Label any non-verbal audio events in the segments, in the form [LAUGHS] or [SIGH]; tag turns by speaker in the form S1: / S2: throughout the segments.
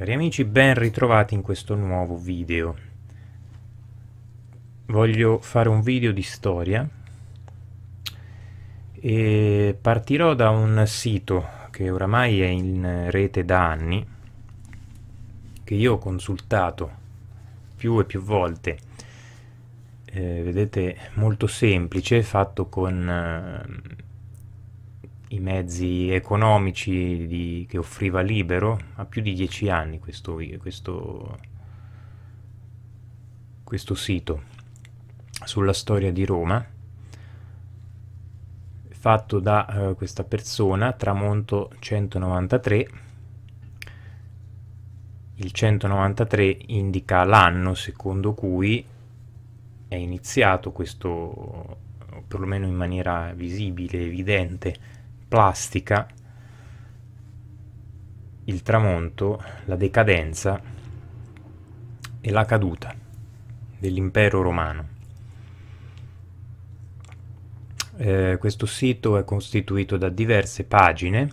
S1: Cari amici, ben ritrovati in questo nuovo video. Voglio fare un video di storia e partirò da un sito che oramai è in rete da anni, che io ho consultato più e più volte. Eh, vedete, molto semplice, fatto con... Eh, i mezzi economici di, che offriva Libero a più di dieci anni questo, questo, questo sito sulla storia di Roma fatto da eh, questa persona tramonto 193 il 193 indica l'anno secondo cui è iniziato questo perlomeno in maniera visibile evidente plastica il tramonto, la decadenza e la caduta dell'impero romano. Eh, questo sito è costituito da diverse pagine,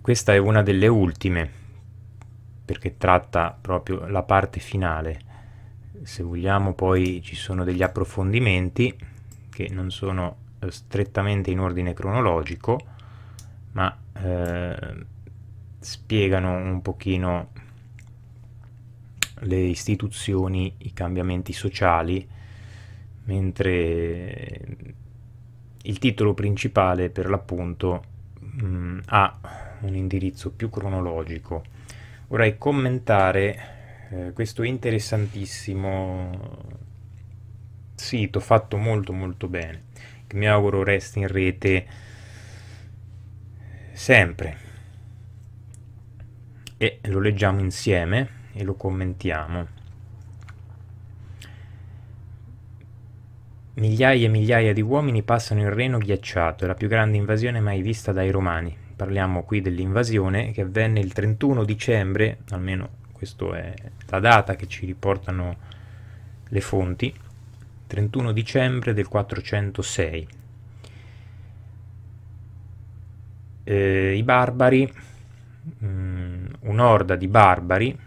S1: questa è una delle ultime perché tratta proprio la parte finale, se vogliamo poi ci sono degli approfondimenti che non sono eh, strettamente in ordine cronologico, ma eh, spiegano un pochino le istituzioni, i cambiamenti sociali, mentre il titolo principale per l'appunto mh, mm, ha un indirizzo più cronologico. Vorrei commentare eh, questo interessantissimo sito fatto molto molto bene che mi auguro resti in rete sempre. E lo leggiamo insieme e lo commentiamo. Migliaia e migliaia di uomini passano il Reno ghiacciato, la più grande invasione mai vista dai romani. Parliamo qui dell'invasione che avvenne il 31 dicembre, almeno questa è la data che ci riportano le fonti, 31 dicembre del 406. Eh, I barbari, mm, un'orda di barbari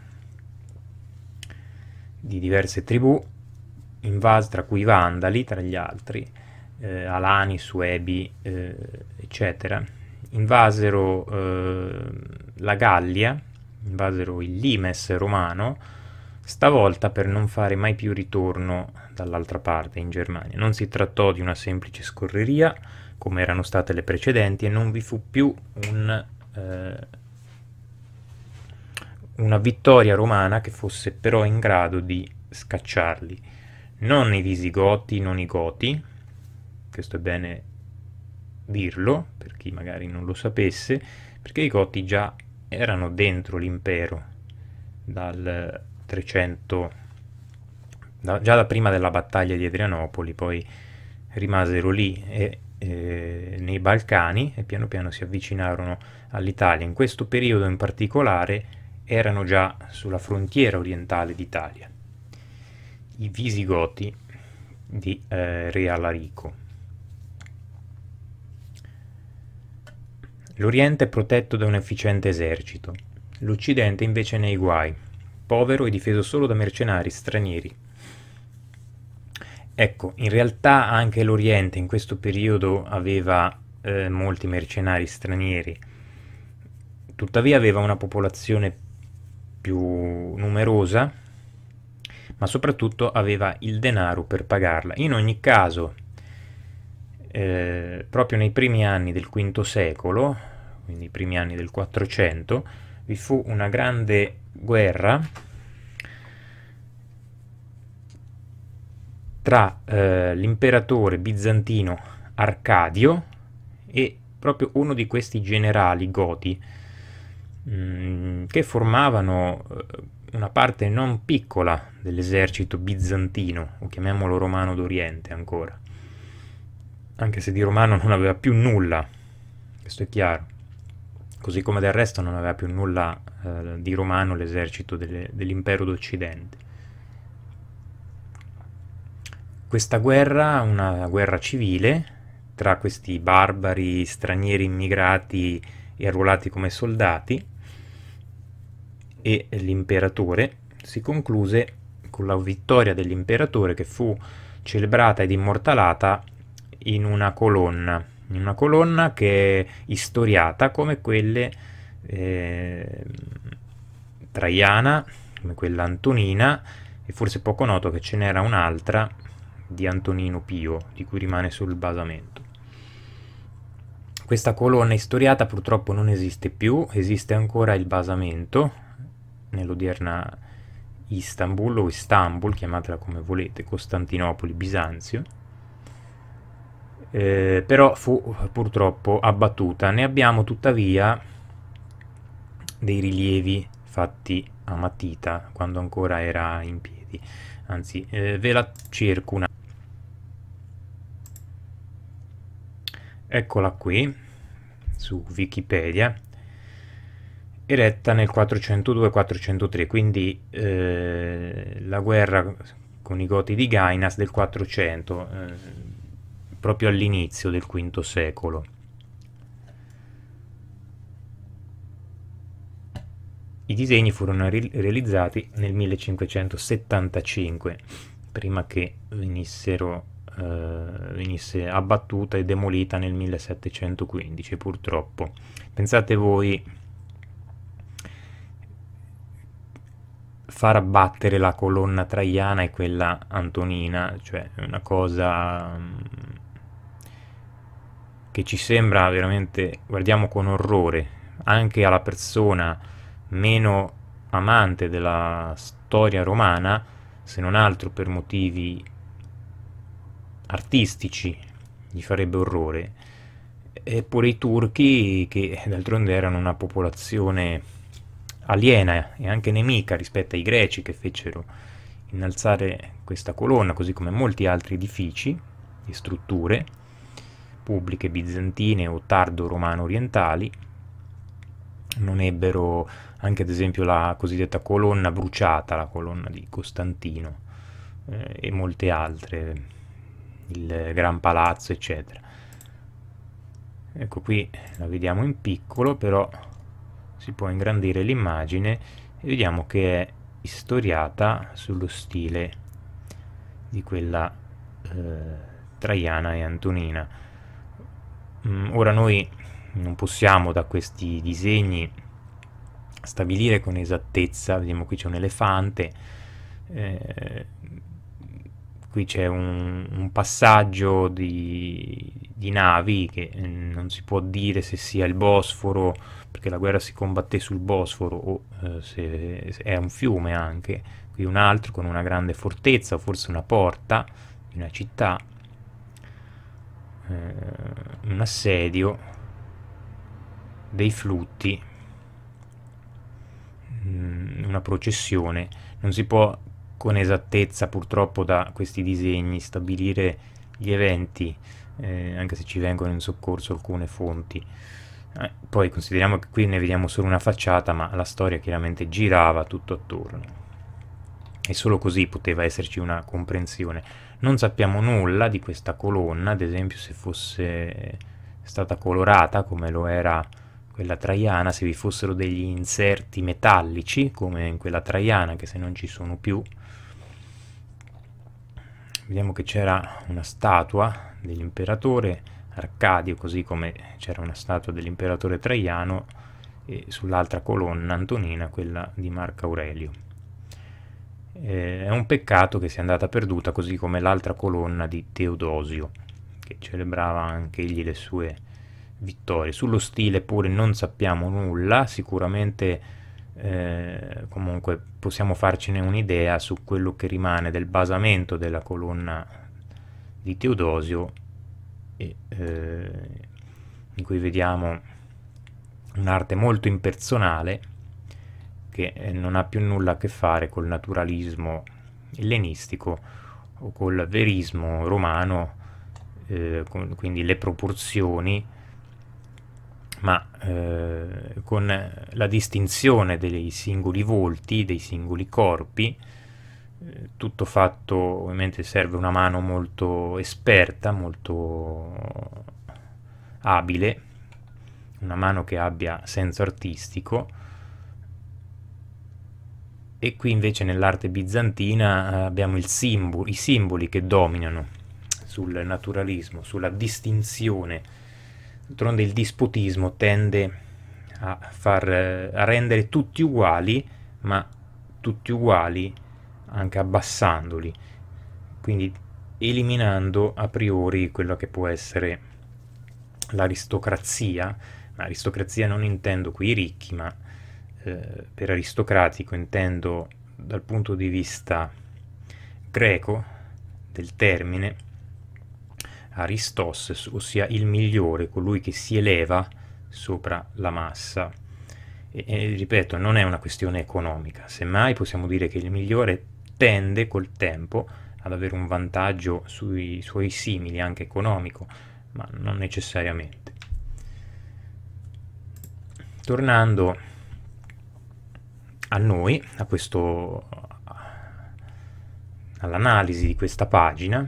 S1: di diverse tribù, invase, tra cui i Vandali, tra gli altri, eh, Alani, Suebi, eh, eccetera, invasero eh, la Gallia, invasero il Limes romano, stavolta per non fare mai più ritorno dall'altra parte, in Germania. Non si trattò di una semplice scorreria, come erano state le precedenti, e non vi fu più un, eh, una vittoria romana che fosse però in grado di scacciarli. Non i visigoti, non i goti, questo è bene dirlo, per chi magari non lo sapesse, perché i goti già erano dentro l'impero dal 300 da, già da prima della battaglia di Adrianopoli, poi rimasero lì e, e, nei Balcani e piano piano si avvicinarono all'Italia. In questo periodo in particolare erano già sulla frontiera orientale d'Italia, i Visigoti di eh, Re Alarico. L'Oriente è protetto da un efficiente esercito, l'Occidente invece è nei guai, povero e difeso solo da mercenari stranieri, Ecco, in realtà anche l'Oriente in questo periodo aveva eh, molti mercenari stranieri, tuttavia aveva una popolazione più numerosa, ma soprattutto aveva il denaro per pagarla. In ogni caso, eh, proprio nei primi anni del V secolo, quindi i primi anni del 400, vi fu una grande guerra tra eh, l'imperatore bizantino Arcadio e proprio uno di questi generali goti mh, mm, che formavano eh, una parte non piccola dell'esercito bizantino, o chiamiamolo romano d'Oriente ancora, anche se di romano non aveva più nulla, questo è chiaro, così come del resto non aveva più nulla eh, di romano l'esercito dell'impero d'Occidente. questa guerra, una guerra civile tra questi barbari stranieri immigrati e arruolati come soldati e l'imperatore, si concluse con la vittoria dell'imperatore che fu celebrata ed immortalata in una colonna, in una colonna che è istoriata come quelle eh, traiana, come quella antonina e forse poco noto che ce n'era un'altra di Antonino Pio, di cui rimane solo il basamento. Questa colonna istoriata purtroppo non esiste più, esiste ancora il basamento nell'odierna Istanbul o Istanbul, chiamatela come volete, Costantinopoli, Bisanzio, eh, però fu purtroppo abbattuta. Ne abbiamo tuttavia dei rilievi fatti a matita quando ancora era in piedi anzi eh, ve la cerco una eccola qui su wikipedia eretta nel 402-403 quindi eh, la guerra con i goti di Gainas del 400 eh, proprio all'inizio del V secolo I disegni furono ri- realizzati nel 1575, prima che venissero, eh, venisse abbattuta e demolita nel 1715, purtroppo. Pensate voi far abbattere la colonna traiana e quella antonina, cioè una cosa mm, che ci sembra veramente, guardiamo con orrore, anche alla persona meno amante della storia romana, se non altro per motivi artistici, gli farebbe orrore. Eppure i turchi, che d'altronde erano una popolazione aliena e anche nemica rispetto ai greci che fecero innalzare questa colonna, così come molti altri edifici e strutture pubbliche bizantine o tardo romano orientali, non ebbero anche ad esempio la cosiddetta colonna bruciata, la colonna di Costantino eh, e molte altre, il Gran Palazzo eccetera. Ecco qui la vediamo in piccolo però si può ingrandire l'immagine e vediamo che è istoriata sullo stile di quella eh, Traiana e Antonina. Mm, ora noi non possiamo da questi disegni stabilire con esattezza, vediamo qui c'è un elefante, eh, qui c'è un, un, passaggio di, di navi che eh, non si può dire se sia il Bosforo, perché la guerra si combatté sul Bosforo o eh, se, se, è un fiume anche, qui un altro con una grande fortezza o forse una porta di una città, eh, un assedio dei flutti Mm, una processione, non si può con esattezza purtroppo da questi disegni stabilire gli eventi, eh, anche se ci vengono in soccorso alcune fonti. Eh, poi consideriamo che qui ne vediamo solo una facciata, ma la storia chiaramente girava tutto attorno e solo così poteva esserci una comprensione. Non sappiamo nulla di questa colonna, ad esempio se fosse stata colorata come lo era quella traiana, se vi fossero degli inserti metallici, come in quella traiana, che se non ci sono più, vediamo che c'era una statua dell'imperatore Arcadio, così come c'era una statua dell'imperatore Traiano, e sull'altra colonna Antonina, quella di Marco Aurelio. Eh, è un peccato che sia andata perduta, così come l'altra colonna di Teodosio, che celebrava anche egli le sue vittorie. Sullo stile pure non sappiamo nulla, sicuramente eh, comunque possiamo farcene un'idea su quello che rimane del basamento della colonna di Teodosio e, eh, in cui vediamo un'arte molto impersonale che eh, non ha più nulla a che fare col naturalismo ellenistico o col verismo romano, eh, con, quindi le proporzioni ma eh, con la distinzione dei singoli volti, dei singoli corpi, eh, tutto fatto ovviamente serve una mano molto esperta, molto abile, una mano che abbia senso artistico e qui invece nell'arte bizantina eh, abbiamo simbolo, i simboli che dominano sul naturalismo, sulla distinzione D'altronde il disputismo tende a, far, eh, a rendere tutti uguali, ma tutti uguali anche abbassandoli, quindi eliminando a priori quella che può essere l'aristocrazia, ma aristocrazia non intendo qui i ricchi, ma eh, per aristocratico intendo dal punto di vista greco del termine Aristos, ossia il migliore, colui che si eleva sopra la massa. E, e, ripeto, non è una questione economica, semmai possiamo dire che il migliore tende col tempo ad avere un vantaggio sui suoi simili, anche economico, ma non necessariamente. Tornando a noi, a questo all'analisi di questa pagina,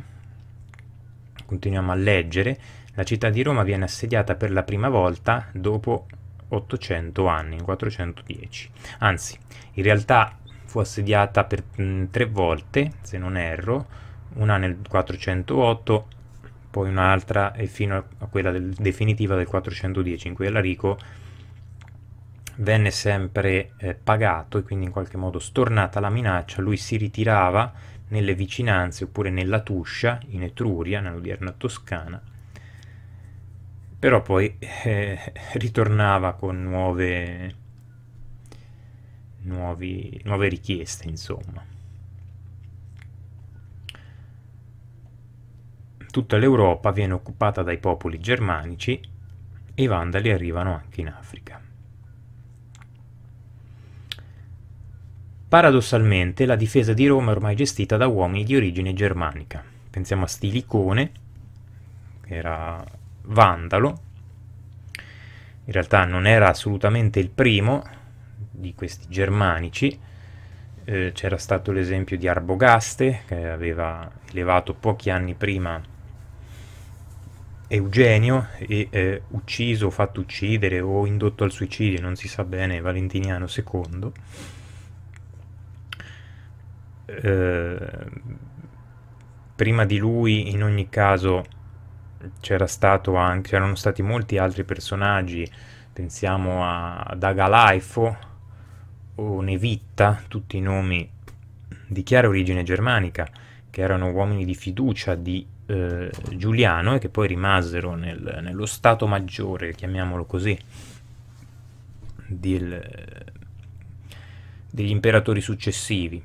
S1: continuiamo a leggere, la città di Roma viene assediata per la prima volta dopo 800 anni, 410. Anzi, in realtà fu assediata per mh, mm, tre volte, se non erro, una nel 408, poi un'altra e fino a quella del, definitiva del 410, in cui Alarico venne sempre eh, pagato e quindi in qualche modo stornata la minaccia, lui si ritirava nelle vicinanze oppure nella Tuscia, in Etruria, nell'odierna Toscana, però poi eh, ritornava con nuove, nuovi, nuove richieste, insomma. Tutta l'Europa viene occupata dai popoli germanici e i Vandali arrivano anche in Africa. Paradossalmente la difesa di Roma è ormai gestita da uomini di origine germanica. Pensiamo a Stilicone, che era vandalo, in realtà non era assolutamente il primo di questi germanici, eh, c'era stato l'esempio di Arbogaste che aveva elevato pochi anni prima Eugenio e eh, ucciso, fatto uccidere o indotto al suicidio, non si sa bene, Valentiniano II eh, prima di lui in ogni caso c'era stato anche, c'erano stati molti altri personaggi, pensiamo a Dagalaifo o Nevitta, tutti nomi di chiara origine germanica, che erano uomini di fiducia di eh, Giuliano e che poi rimasero nel, nello Stato Maggiore, chiamiamolo così, del, degli imperatori successivi.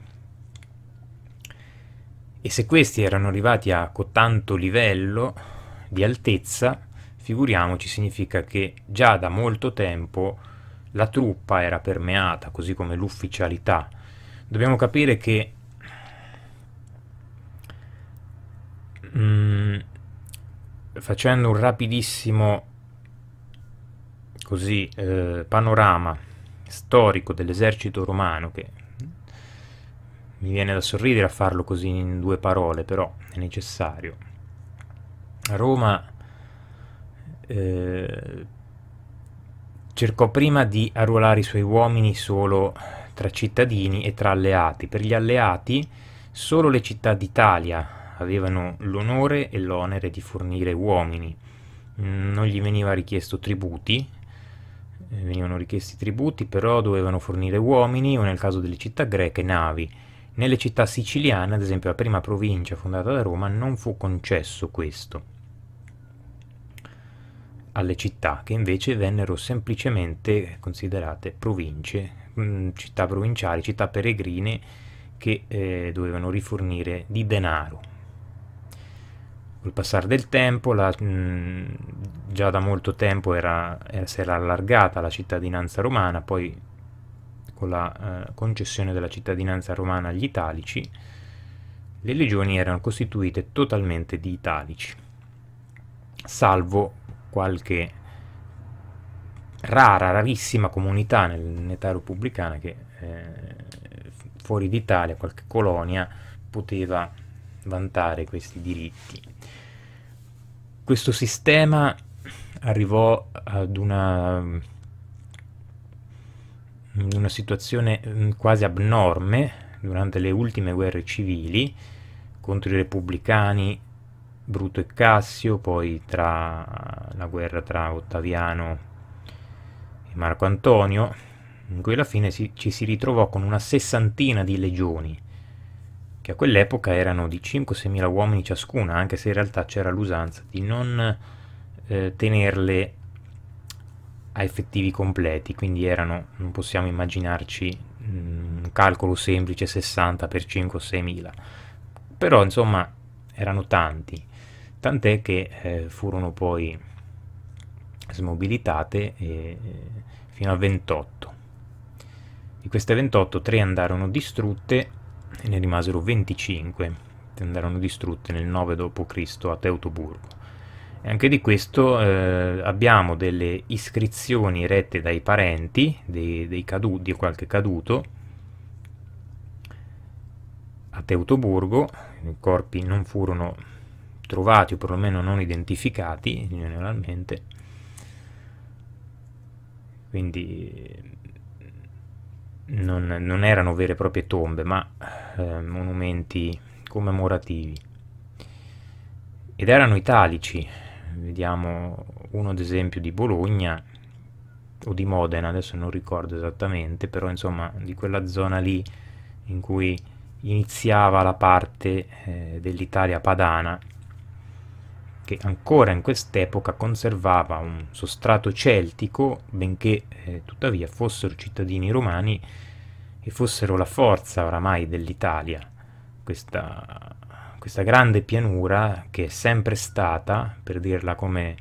S1: E se questi erano arrivati a cotanto livello di altezza, figuriamoci significa che già da molto tempo la truppa era permeata, così come l'ufficialità. Dobbiamo capire che mm, facendo un rapidissimo così, eh, panorama storico dell'esercito romano, che mi viene da sorridere a farlo così in due parole, però è necessario. Roma eh, cercò prima di arruolare i suoi uomini solo tra cittadini e tra alleati. Per gli alleati solo le città d'Italia avevano l'onore e l'onere di fornire uomini. Non gli veniva richiesto tributi, eh, venivano richiesti tributi, però dovevano fornire uomini o nel caso delle città greche navi. Nelle città siciliane, ad esempio la prima provincia fondata da Roma, non fu concesso questo alle città, che invece vennero semplicemente considerate province, mm, città provinciali, città peregrine che eh, dovevano rifornire di denaro. Col passare del tempo, la, mh, mm, già da molto tempo era, era, si era allargata la cittadinanza romana, poi con la eh, concessione della cittadinanza romana agli italici, le legioni erano costituite totalmente di italici, salvo qualche rara, rarissima comunità nell'età repubblicana che eh, fuori d'Italia, qualche colonia, poteva vantare questi diritti. Questo sistema arrivò ad una in una situazione mm, quasi abnorme durante le ultime guerre civili contro i repubblicani Bruto e Cassio, poi tra la guerra tra Ottaviano e Marco Antonio, in cui alla fine si, ci si ritrovò con una sessantina di legioni, che a quell'epoca erano di 5-6 mila uomini ciascuna, anche se in realtà c'era l'usanza di non eh, tenerle a effettivi completi, quindi erano, non possiamo immaginarci mm, un calcolo semplice 60 per 5 o 6.000, però insomma erano tanti, tant'è che eh, furono poi smobilitate eh, fino a 28. Di queste 28 3 andarono distrutte e ne rimasero 25, andarono distrutte nel 9 d.C. a Teutoburgo e anche di questo eh, abbiamo delle iscrizioni rette dai parenti dei, dei caduti, di qualche caduto a Teutoburgo, i corpi non furono trovati o perlomeno non identificati generalmente, quindi non, non erano vere e proprie tombe ma eh, monumenti commemorativi ed erano italici vediamo uno ad esempio di Bologna o di Modena, adesso non ricordo esattamente, però insomma di quella zona lì in cui iniziava la parte eh, dell'Italia padana che ancora in quest'epoca conservava un sostrato celtico, benché eh, tuttavia fossero cittadini romani e fossero la forza oramai dell'Italia. Questa questa grande pianura che è sempre stata, per dirla come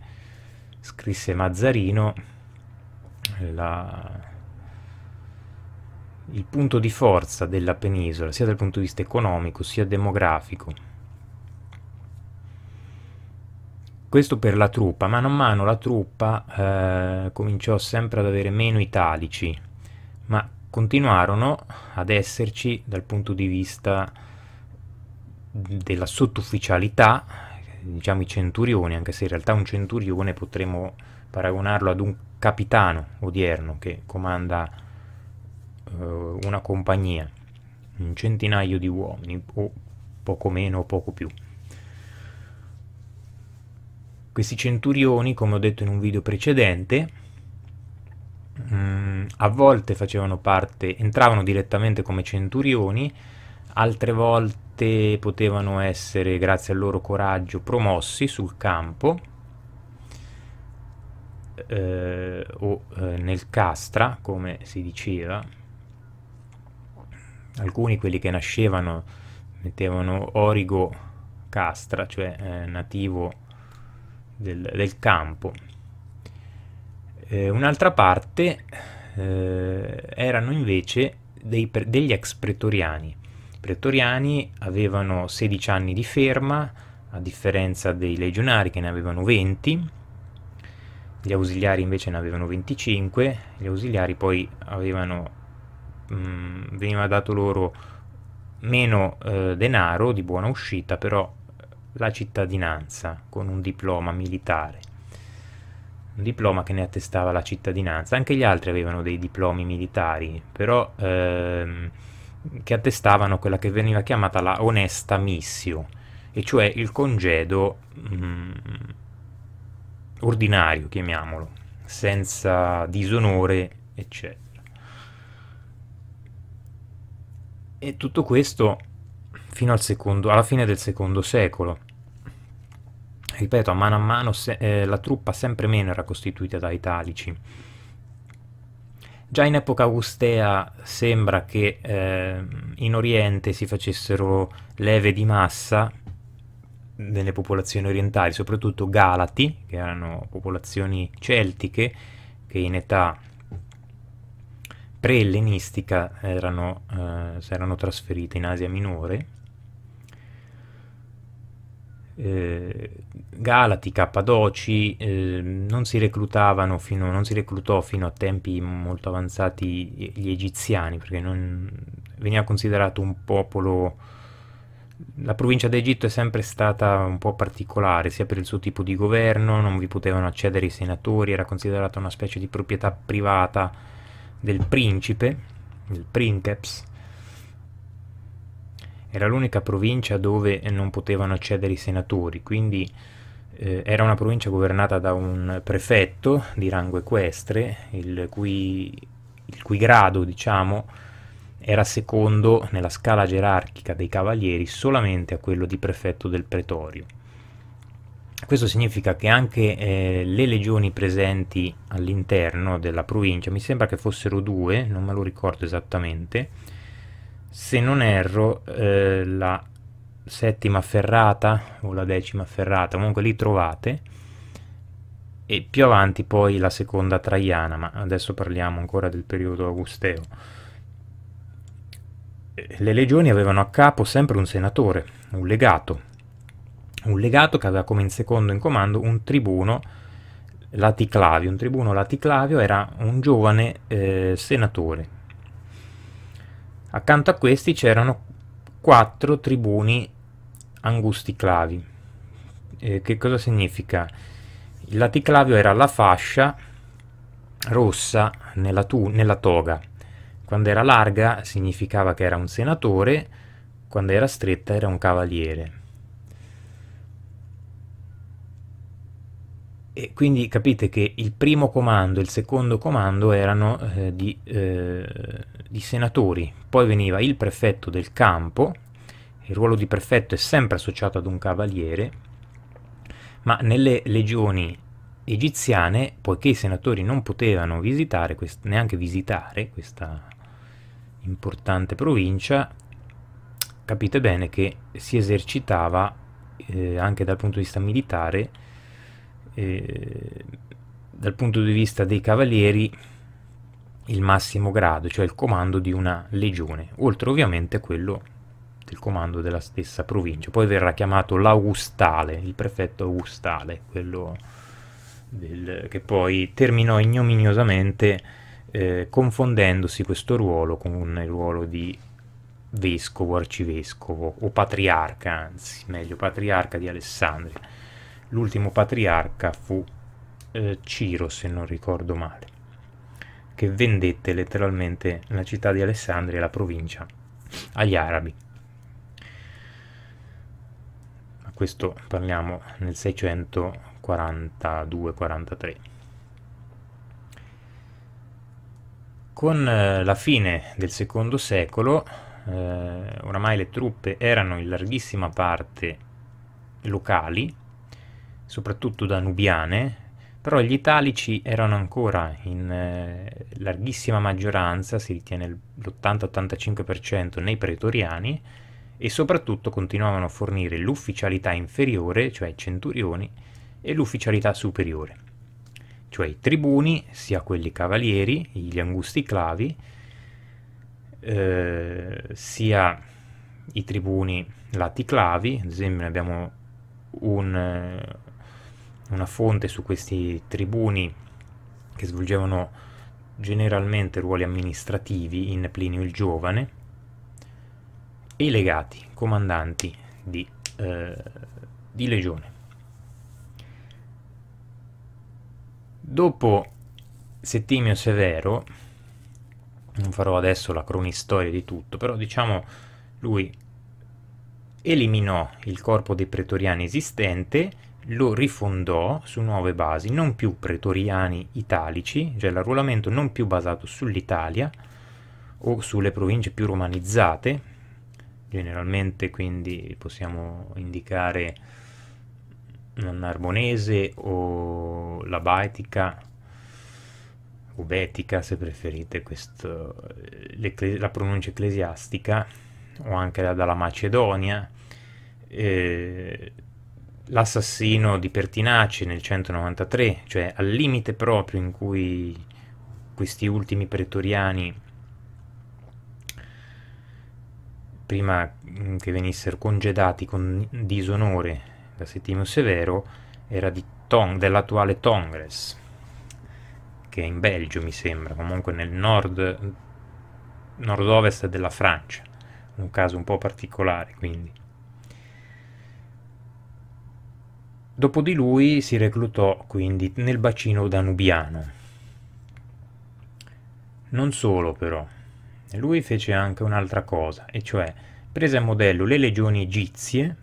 S1: scrisse Mazzarino, la... il punto di forza della penisola, sia dal punto di vista economico sia demografico. Questo per la truppa, mano a mano la truppa eh, cominciò sempre ad avere meno italici, ma continuarono ad esserci dal punto di vista della sottufficialità, diciamo i centurioni, anche se in realtà un centurione potremmo paragonarlo ad un capitano odierno che comanda eh, una compagnia, un centinaio di uomini, o poco meno o poco più. Questi centurioni, come ho detto in un video precedente, mh, mm, a volte facevano parte, entravano direttamente come centurioni, altre volte parte potevano essere, grazie al loro coraggio, promossi sul campo eh, o eh, nel castra, come si diceva. Alcuni, quelli che nascevano, mettevano origo castra, cioè eh, nativo del, del campo. Eh, un'altra parte eh, erano invece dei, degli ex pretoriani pretoriani avevano 16 anni di ferma, a differenza dei legionari che ne avevano 20, gli ausiliari invece ne avevano 25, gli ausiliari poi avevano, mh, veniva dato loro meno eh, denaro di buona uscita, però eh, la cittadinanza con un diploma militare, un diploma che ne attestava la cittadinanza. Anche gli altri avevano dei diplomi militari, però... Ehm, che attestavano quella che veniva chiamata la onesta missio, e cioè il congedo mh, mm, ordinario, chiamiamolo, senza disonore, eccetera. E tutto questo fino al secondo, alla fine del secondo secolo. Ripeto, a mano a mano se, eh, la truppa sempre meno era costituita da italici Già in epoca augustea sembra che eh, in Oriente si facessero leve di massa delle popolazioni orientali, soprattutto Galati, che erano popolazioni celtiche che in età pre-ellenistica eh, si erano trasferite in Asia Minore eh, Galati, Cappadoci eh, non si reclutavano fino, non si reclutò fino a tempi molto avanzati gli egiziani perché non, veniva considerato un popolo la provincia d'Egitto è sempre stata un po' particolare sia per il suo tipo di governo non vi potevano accedere i senatori era considerata una specie di proprietà privata del principe del princeps era l'unica provincia dove non potevano accedere i senatori, quindi eh, era una provincia governata da un prefetto di rango equestre, il cui, il cui grado, diciamo, era secondo nella scala gerarchica dei cavalieri solamente a quello di prefetto del pretorio. Questo significa che anche eh, le legioni presenti all'interno della provincia, mi sembra che fossero due, non me lo ricordo esattamente, se non erro eh, la settima ferrata o la decima ferrata comunque li trovate e più avanti poi la seconda traiana ma adesso parliamo ancora del periodo augusteo eh, le legioni avevano a capo sempre un senatore un legato un legato che aveva come in secondo in comando un tribuno laticlavio un tribuno laticlavio era un giovane eh, senatore Accanto a questi c'erano quattro tribuni angusticlavi. Eh, che cosa significa? Il laticlavio era la fascia rossa nella, nella toga. Quando era larga significava che era un senatore, quando era stretta era un cavaliere. E quindi capite che il primo comando e il secondo comando erano eh, di eh, di senatori, poi veniva il prefetto del campo, il ruolo di prefetto è sempre associato ad un cavaliere, ma nelle legioni egiziane, poiché i senatori non potevano visitare, neanche visitare questa importante provincia, capite bene che si esercitava eh, anche dal punto di vista militare, eh, dal punto di vista dei cavalieri, il massimo grado, cioè il comando di una legione, oltre ovviamente quello del comando della stessa provincia. Poi verrà chiamato l'Augustale, il prefetto Augustale, quello del, che poi terminò ignominiosamente eh, confondendosi questo ruolo con il ruolo di vescovo, arcivescovo o patriarca, anzi meglio patriarca di Alessandria. L'ultimo patriarca fu eh, Ciro, se non ricordo male che vendette letteralmente la città di Alessandria e la provincia agli arabi. A questo parliamo nel 642-43. Con eh, la fine del secondo secolo, eh, oramai le truppe erano in larghissima parte locali, soprattutto danubiane, però gli italici erano ancora in eh, larghissima maggioranza, si ritiene l'80-85% nei pretoriani e soprattutto continuavano a fornire l'ufficialità inferiore, cioè i centurioni, e l'ufficialità superiore, cioè i tribuni, sia quelli cavalieri, gli angusti clavi, eh, sia i tribuni laticlavi, ad esempio abbiamo un eh, una fonte su questi tribuni che svolgevano generalmente ruoli amministrativi in Plinio il Giovane e i legati, comandanti di, eh, di legione. Dopo Settimio Severo, non farò adesso la cronistoria di tutto, però diciamo lui eliminò il corpo dei pretoriani esistente lo rifondò su nuove basi, non più pretoriani italici, cioè l'arruolamento non più basato sull'Italia o sulle province più romanizzate, generalmente quindi possiamo indicare la Narbonese o la Baetica o Betica se preferite questo, la pronuncia ecclesiastica o anche la, dalla Macedonia. Eh, l'assassino di Pertinace nel 193, cioè al limite proprio in cui questi ultimi pretoriani, prima mm, che venissero congedati con disonore da Settimio Severo, era Tong, dell'attuale Tongres, che è in Belgio mi sembra, comunque nel nord, nord-ovest della Francia, un caso un po' particolare quindi. Dopo di lui si reclutò quindi nel bacino danubiano. Non solo però, lui fece anche un'altra cosa, e cioè prese a modello le legioni egizie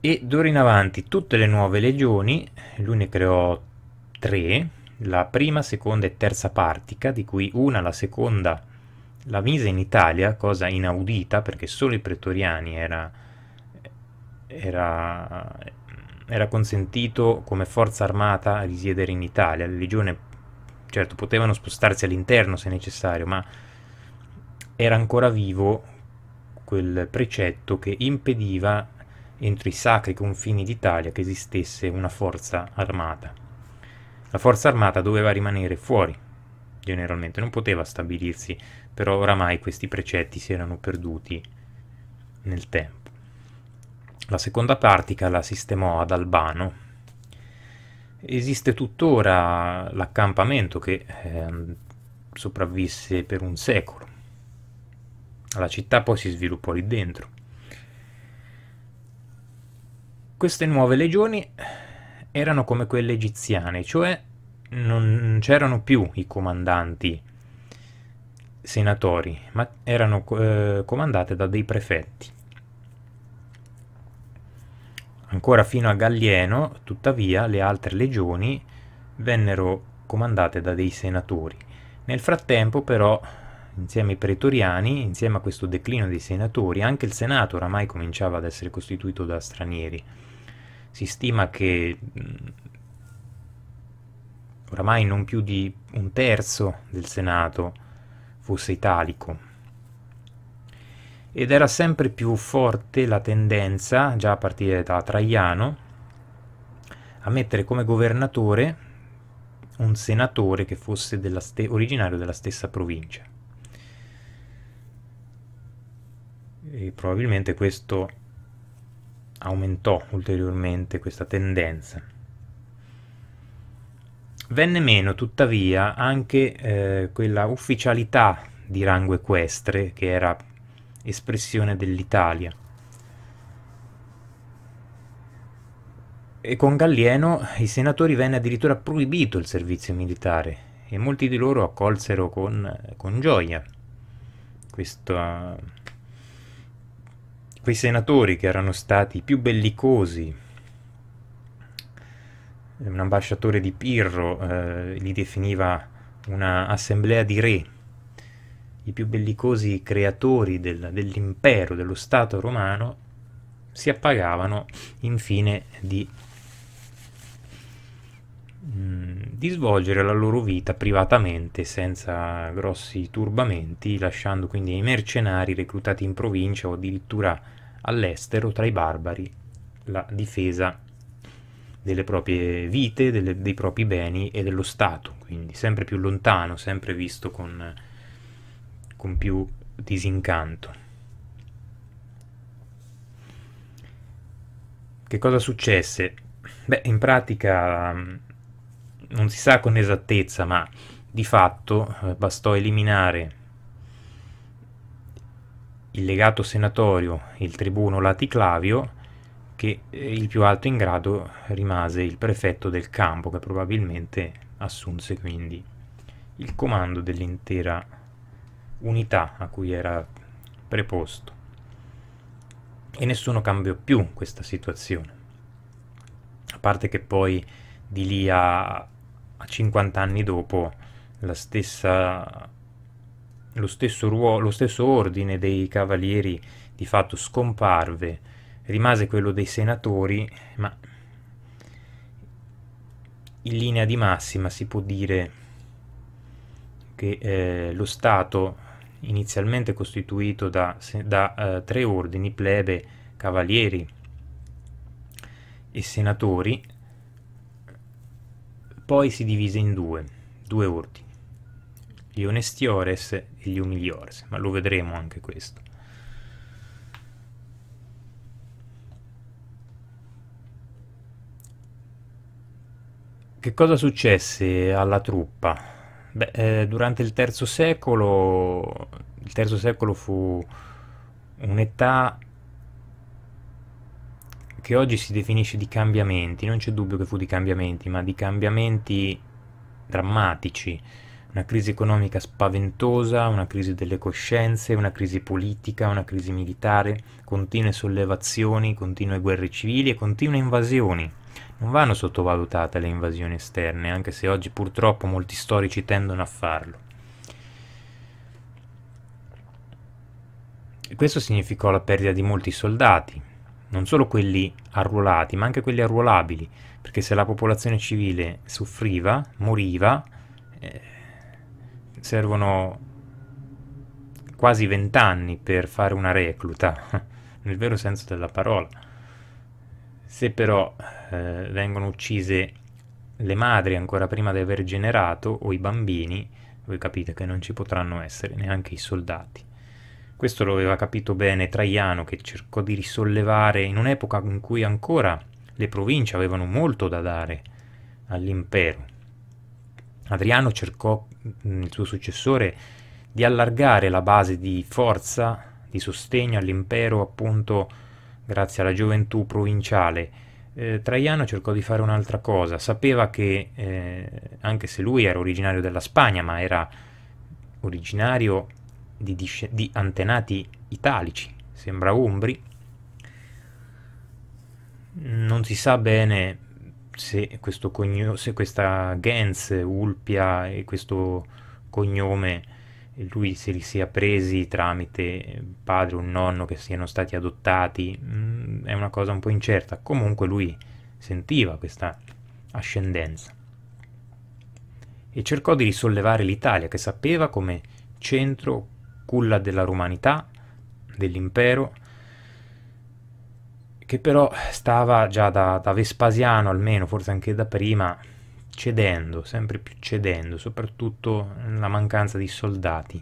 S1: e d'ora in avanti tutte le nuove legioni, lui ne creò tre, la prima, seconda e terza partica, di cui una, la seconda, la mise in Italia, cosa inaudita perché solo i pretoriani erano era, era consentito come forza armata risiedere in Italia. La legione, certo, potevano spostarsi all'interno se necessario, ma era ancora vivo quel precetto che impediva entro i sacri confini d'Italia che esistesse una forza armata. La forza armata doveva rimanere fuori, generalmente non poteva stabilirsi, però oramai questi precetti si erano perduti nel tempo. La seconda partica la sistemò ad Albano. Esiste tuttora l'accampamento che eh, sopravvisse per un secolo. La città poi si sviluppò lì dentro. Queste nuove legioni erano come quelle egiziane, cioè non c'erano più i comandanti senatori, ma erano eh, comandate da dei prefetti. Ancora fino a Gallieno, tuttavia, le altre legioni vennero comandate da dei senatori. Nel frattempo, però, insieme ai pretoriani, insieme a questo declino dei senatori, anche il Senato oramai cominciava ad essere costituito da stranieri. Si stima che mm, oramai non più di un terzo del Senato fosse italico, ed era sempre più forte la tendenza, già a partire da Traiano, a mettere come governatore un senatore che fosse della originario della stessa provincia. E probabilmente questo aumentò ulteriormente questa tendenza. Venne meno tuttavia anche eh, quella ufficialità di rango equestre che era espressione dell'Italia. E con Gallieno i senatori venne addirittura proibito il servizio militare e molti di loro accolsero con, con gioia Questo, quei senatori che erano stati più bellicosi un ambasciatore di Pirro eh, li definiva un'assemblea di re i più bellicosi creatori del, dell'impero, dello Stato romano, si appagavano infine di, mm, di svolgere la loro vita privatamente, senza grossi turbamenti, lasciando quindi ai mercenari reclutati in provincia o addirittura all'estero tra i barbari la difesa delle proprie vite, delle, dei propri beni e dello Stato, quindi sempre più lontano, sempre visto con con più disincanto. Che cosa successe? Beh, in pratica mm, non si sa con esattezza, ma di fatto eh, bastò eliminare il legato senatorio, il tribuno Laticlavio, che eh, il più alto in grado rimase il prefetto del campo, che probabilmente assunse quindi il comando dell'intera unità a cui era preposto. E nessuno cambiò più questa situazione. A parte che poi di lì a, a 50 anni dopo stessa, lo, stesso ruolo, lo stesso ordine dei cavalieri di fatto scomparve, rimase quello dei senatori, ma in linea di massima si può dire che eh, lo Stato inizialmente costituito da, da eh, tre ordini, plebe, cavalieri e senatori, poi si divise in due, due ordini, gli onestiores e gli umiliores, ma lo vedremo anche questo. Che cosa successe alla truppa? Beh, eh, durante il terzo secolo, il terzo secolo fu un'età che oggi si definisce di cambiamenti, non c'è dubbio che fu di cambiamenti, ma di cambiamenti drammatici, una crisi economica spaventosa, una crisi delle coscienze, una crisi politica, una crisi militare, continue sollevazioni, continue guerre civili e continue invasioni. Non vanno sottovalutate le invasioni esterne, anche se oggi purtroppo molti storici tendono a farlo. E questo significò la perdita di molti soldati, non solo quelli arruolati, ma anche quelli arruolabili, perché se la popolazione civile soffriva, moriva, eh, servono quasi vent'anni per fare una recluta, [LAUGHS] nel vero senso della parola. Se però eh, vengono uccise le madri ancora prima di aver generato o i bambini, voi capite che non ci potranno essere neanche i soldati. Questo lo aveva capito bene Traiano che cercò di risollevare in un'epoca in cui ancora le province avevano molto da dare all'impero. Adriano cercò, mm, il suo successore, di allargare la base di forza, di sostegno all'impero appunto grazie alla gioventù provinciale, eh, Traiano cercò di fare un'altra cosa, sapeva che, eh, anche se lui era originario della Spagna, ma era originario di, di antenati italici, sembra umbri, non si sa bene se, se questa Gens, Ulpia e questo cognome lui se li sia presi tramite eh, padre o nonno che siano stati adottati mh, mm, è una cosa un po' incerta. Comunque lui sentiva questa ascendenza e cercò di risollevare l'Italia che sapeva come centro culla della romanità, dell'impero, che però stava già da, da Vespasiano almeno, forse anche da prima, cedendo, sempre più cedendo, soprattutto la mancanza di soldati.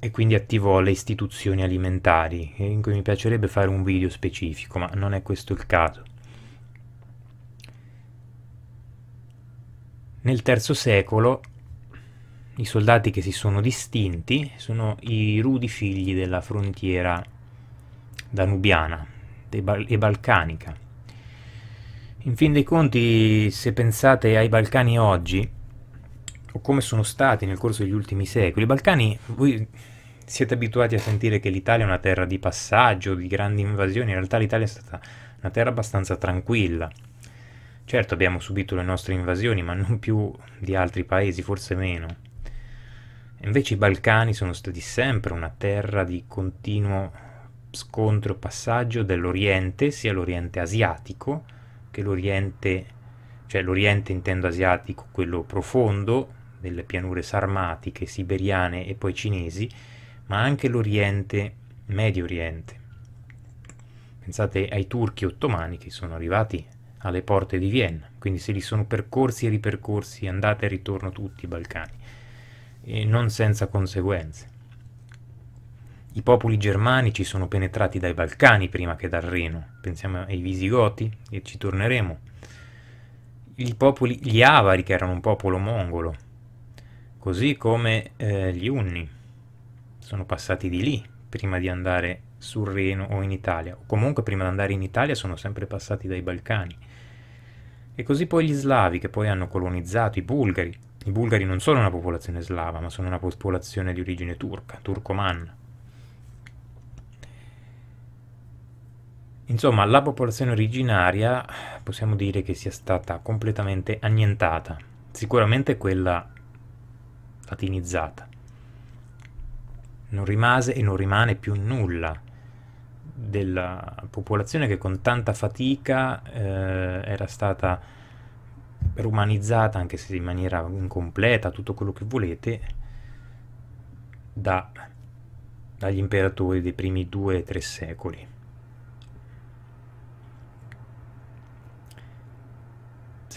S1: E quindi attivò le istituzioni alimentari, in cui mi piacerebbe fare un video specifico, ma non è questo il caso. Nel III secolo i soldati che si sono distinti sono i rudi figli della frontiera danubiana e balcanica. In fin dei conti, se pensate ai Balcani oggi, o come sono stati nel corso degli ultimi secoli, i Balcani, voi siete abituati a sentire che l'Italia è una terra di passaggio, di grandi invasioni, in realtà l'Italia è stata una terra abbastanza tranquilla. Certo abbiamo subito le nostre invasioni, ma non più di altri paesi, forse meno. Invece i Balcani sono stati sempre una terra di continuo scontro e passaggio dell'Oriente, sia l'Oriente asiatico, che l'Oriente, cioè l'Oriente intendo asiatico, quello profondo, delle pianure sarmatiche, siberiane e poi cinesi, ma anche l'Oriente, Medio Oriente. Pensate ai turchi ottomani che sono arrivati alle porte di Vienna, quindi se li sono percorsi e ripercorsi, andate e ritorno tutti i Balcani, e non senza conseguenze. I popoli germanici sono penetrati dai Balcani prima che dal Reno, pensiamo ai Visigoti e ci torneremo. Popoli, gli Avari che erano un popolo mongolo, così come eh, gli Unni, sono passati di lì prima di andare sul Reno o in Italia, o comunque prima di andare in Italia sono sempre passati dai Balcani. E così poi gli slavi che poi hanno colonizzato i bulgari. I bulgari non sono una popolazione slava, ma sono una popolazione di origine turca, turcomanna Insomma, la popolazione originaria possiamo dire che sia stata completamente annientata, sicuramente quella latinizzata. Non rimase e non rimane più nulla della popolazione che con tanta fatica eh, era stata romanizzata, anche se in maniera incompleta, tutto quello che volete, da, dagli imperatori dei primi due o tre secoli.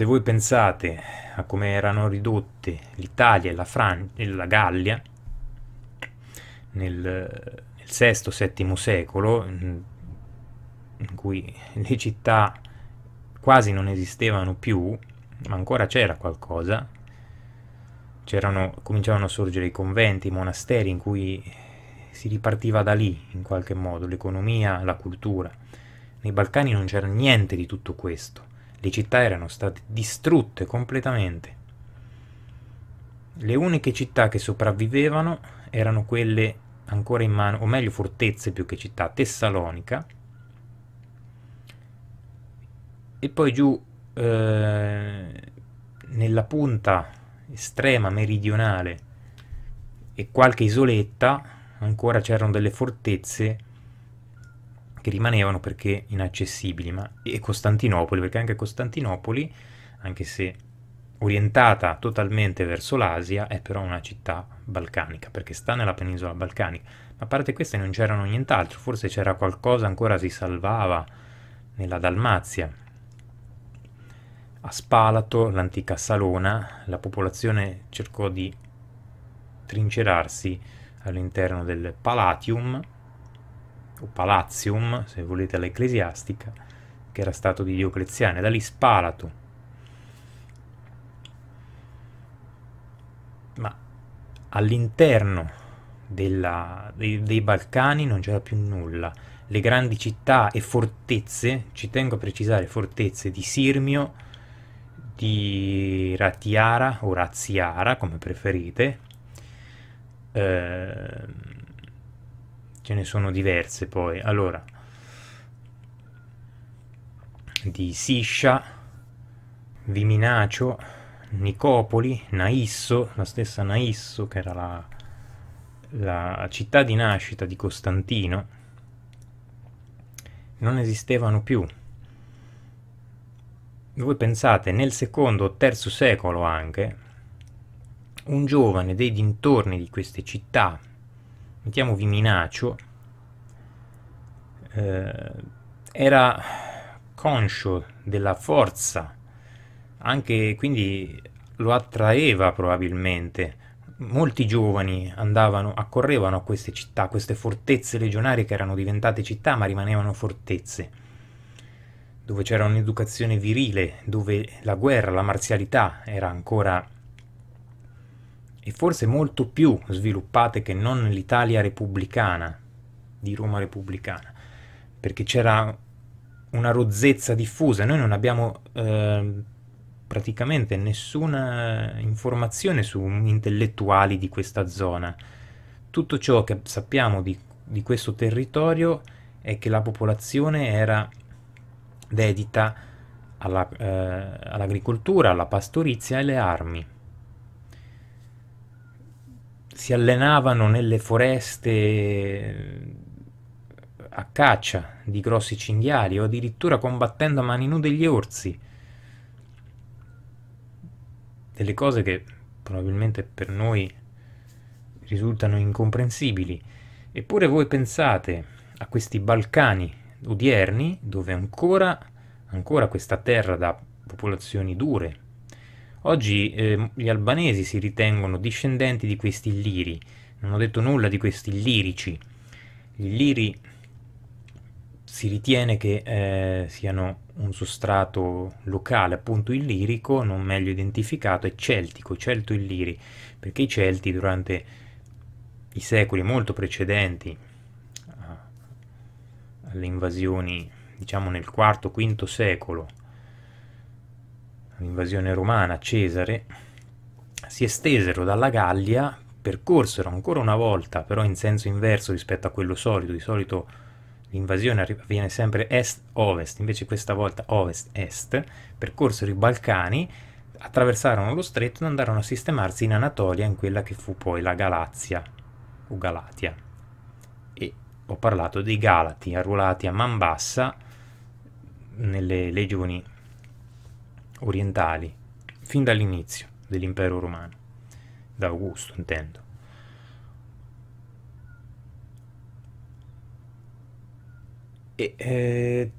S1: se voi pensate a come erano ridotte l'Italia e la, Fran- e la Gallia nel, nel VI-VII secolo, in, in cui le città quasi non esistevano più, ma ancora c'era qualcosa, cominciavano a sorgere i conventi, i monasteri in cui si ripartiva da lì in qualche modo, l'economia, la cultura. Nei Balcani non c'era niente di tutto questo. Le città erano state distrutte completamente. Le uniche città che sopravvivevano erano quelle ancora in mano, o meglio fortezze più che città, Tessalonica, e poi giù eh, nella punta estrema meridionale e qualche isoletta ancora c'erano delle fortezze che rimanevano perché inaccessibili, ma, e Costantinopoli, perché anche Costantinopoli, anche se orientata totalmente verso l'Asia, è però una città balcanica, perché sta nella penisola balcanica. Ma a parte queste non c'erano nient'altro, forse c'era qualcosa ancora si salvava nella Dalmazia. A Spalato, l'antica Salona, la popolazione cercò di trincerarsi all'interno del Palatium, o Palatium, se volete all'ecclesiastica, che era stato di Diocleziano, da lì Spalato. Ma all'interno dei, dei Balcani non c'era più nulla. Le grandi città e fortezze, ci tengo a precisare fortezze di Sirmio, di Ratiara o Razziara, come preferite, eh, ce ne sono diverse poi. Allora, di Siscia, Viminacio, Nicopoli, Naisso, la stessa Naisso che era la, la città di nascita di Costantino, non esistevano più. Voi pensate, nel secondo o terzo secolo anche, un giovane dei dintorni di queste città mettiamo vi minaccio, eh, era conscio della forza, anche quindi lo attraeva probabilmente. Molti giovani andavano, accorrevano a queste città, queste fortezze legionarie che erano diventate città ma rimanevano fortezze, dove c'era un'educazione virile, dove la guerra, la marzialità era ancora e forse molto più sviluppate che non l'Italia repubblicana, di Roma repubblicana, perché c'era una rozzezza diffusa, noi non abbiamo eh, praticamente nessuna informazione su intellettuali di questa zona. Tutto ciò che sappiamo di, di questo territorio è che la popolazione era dedita all'agricoltura, alla, eh, all alla pastorizia e alle armi si allenavano nelle foreste eh, a caccia di grossi cinghiali o addirittura combattendo a mani nude gli orsi. Delle cose che probabilmente per noi risultano incomprensibili. Eppure voi pensate a questi Balcani odierni dove ancora, ancora questa terra da popolazioni dure, Oggi eh, gli albanesi si ritengono discendenti di questi illiri, non ho detto nulla di questi illirici. Gli illiri si ritiene che eh, siano un sostrato locale, appunto illirico, non meglio identificato, e celtico, celto-illiri, perché i Celti durante i secoli molto precedenti alle invasioni, diciamo nel IV-V secolo, l'invasione romana, Cesare, si estesero dalla Gallia, percorsero ancora una volta, però in senso inverso rispetto a quello solito, di solito l'invasione avviene sempre est-ovest, invece questa volta ovest-est, percorsero i Balcani, attraversarono lo stretto e andarono a sistemarsi in Anatolia, in quella che fu poi la Galazia, o Galatia. E ho parlato dei Galati, arruolati a man bassa nelle legioni orientali fin dall'inizio dell'impero romano, da Augusto intendo. E, eh,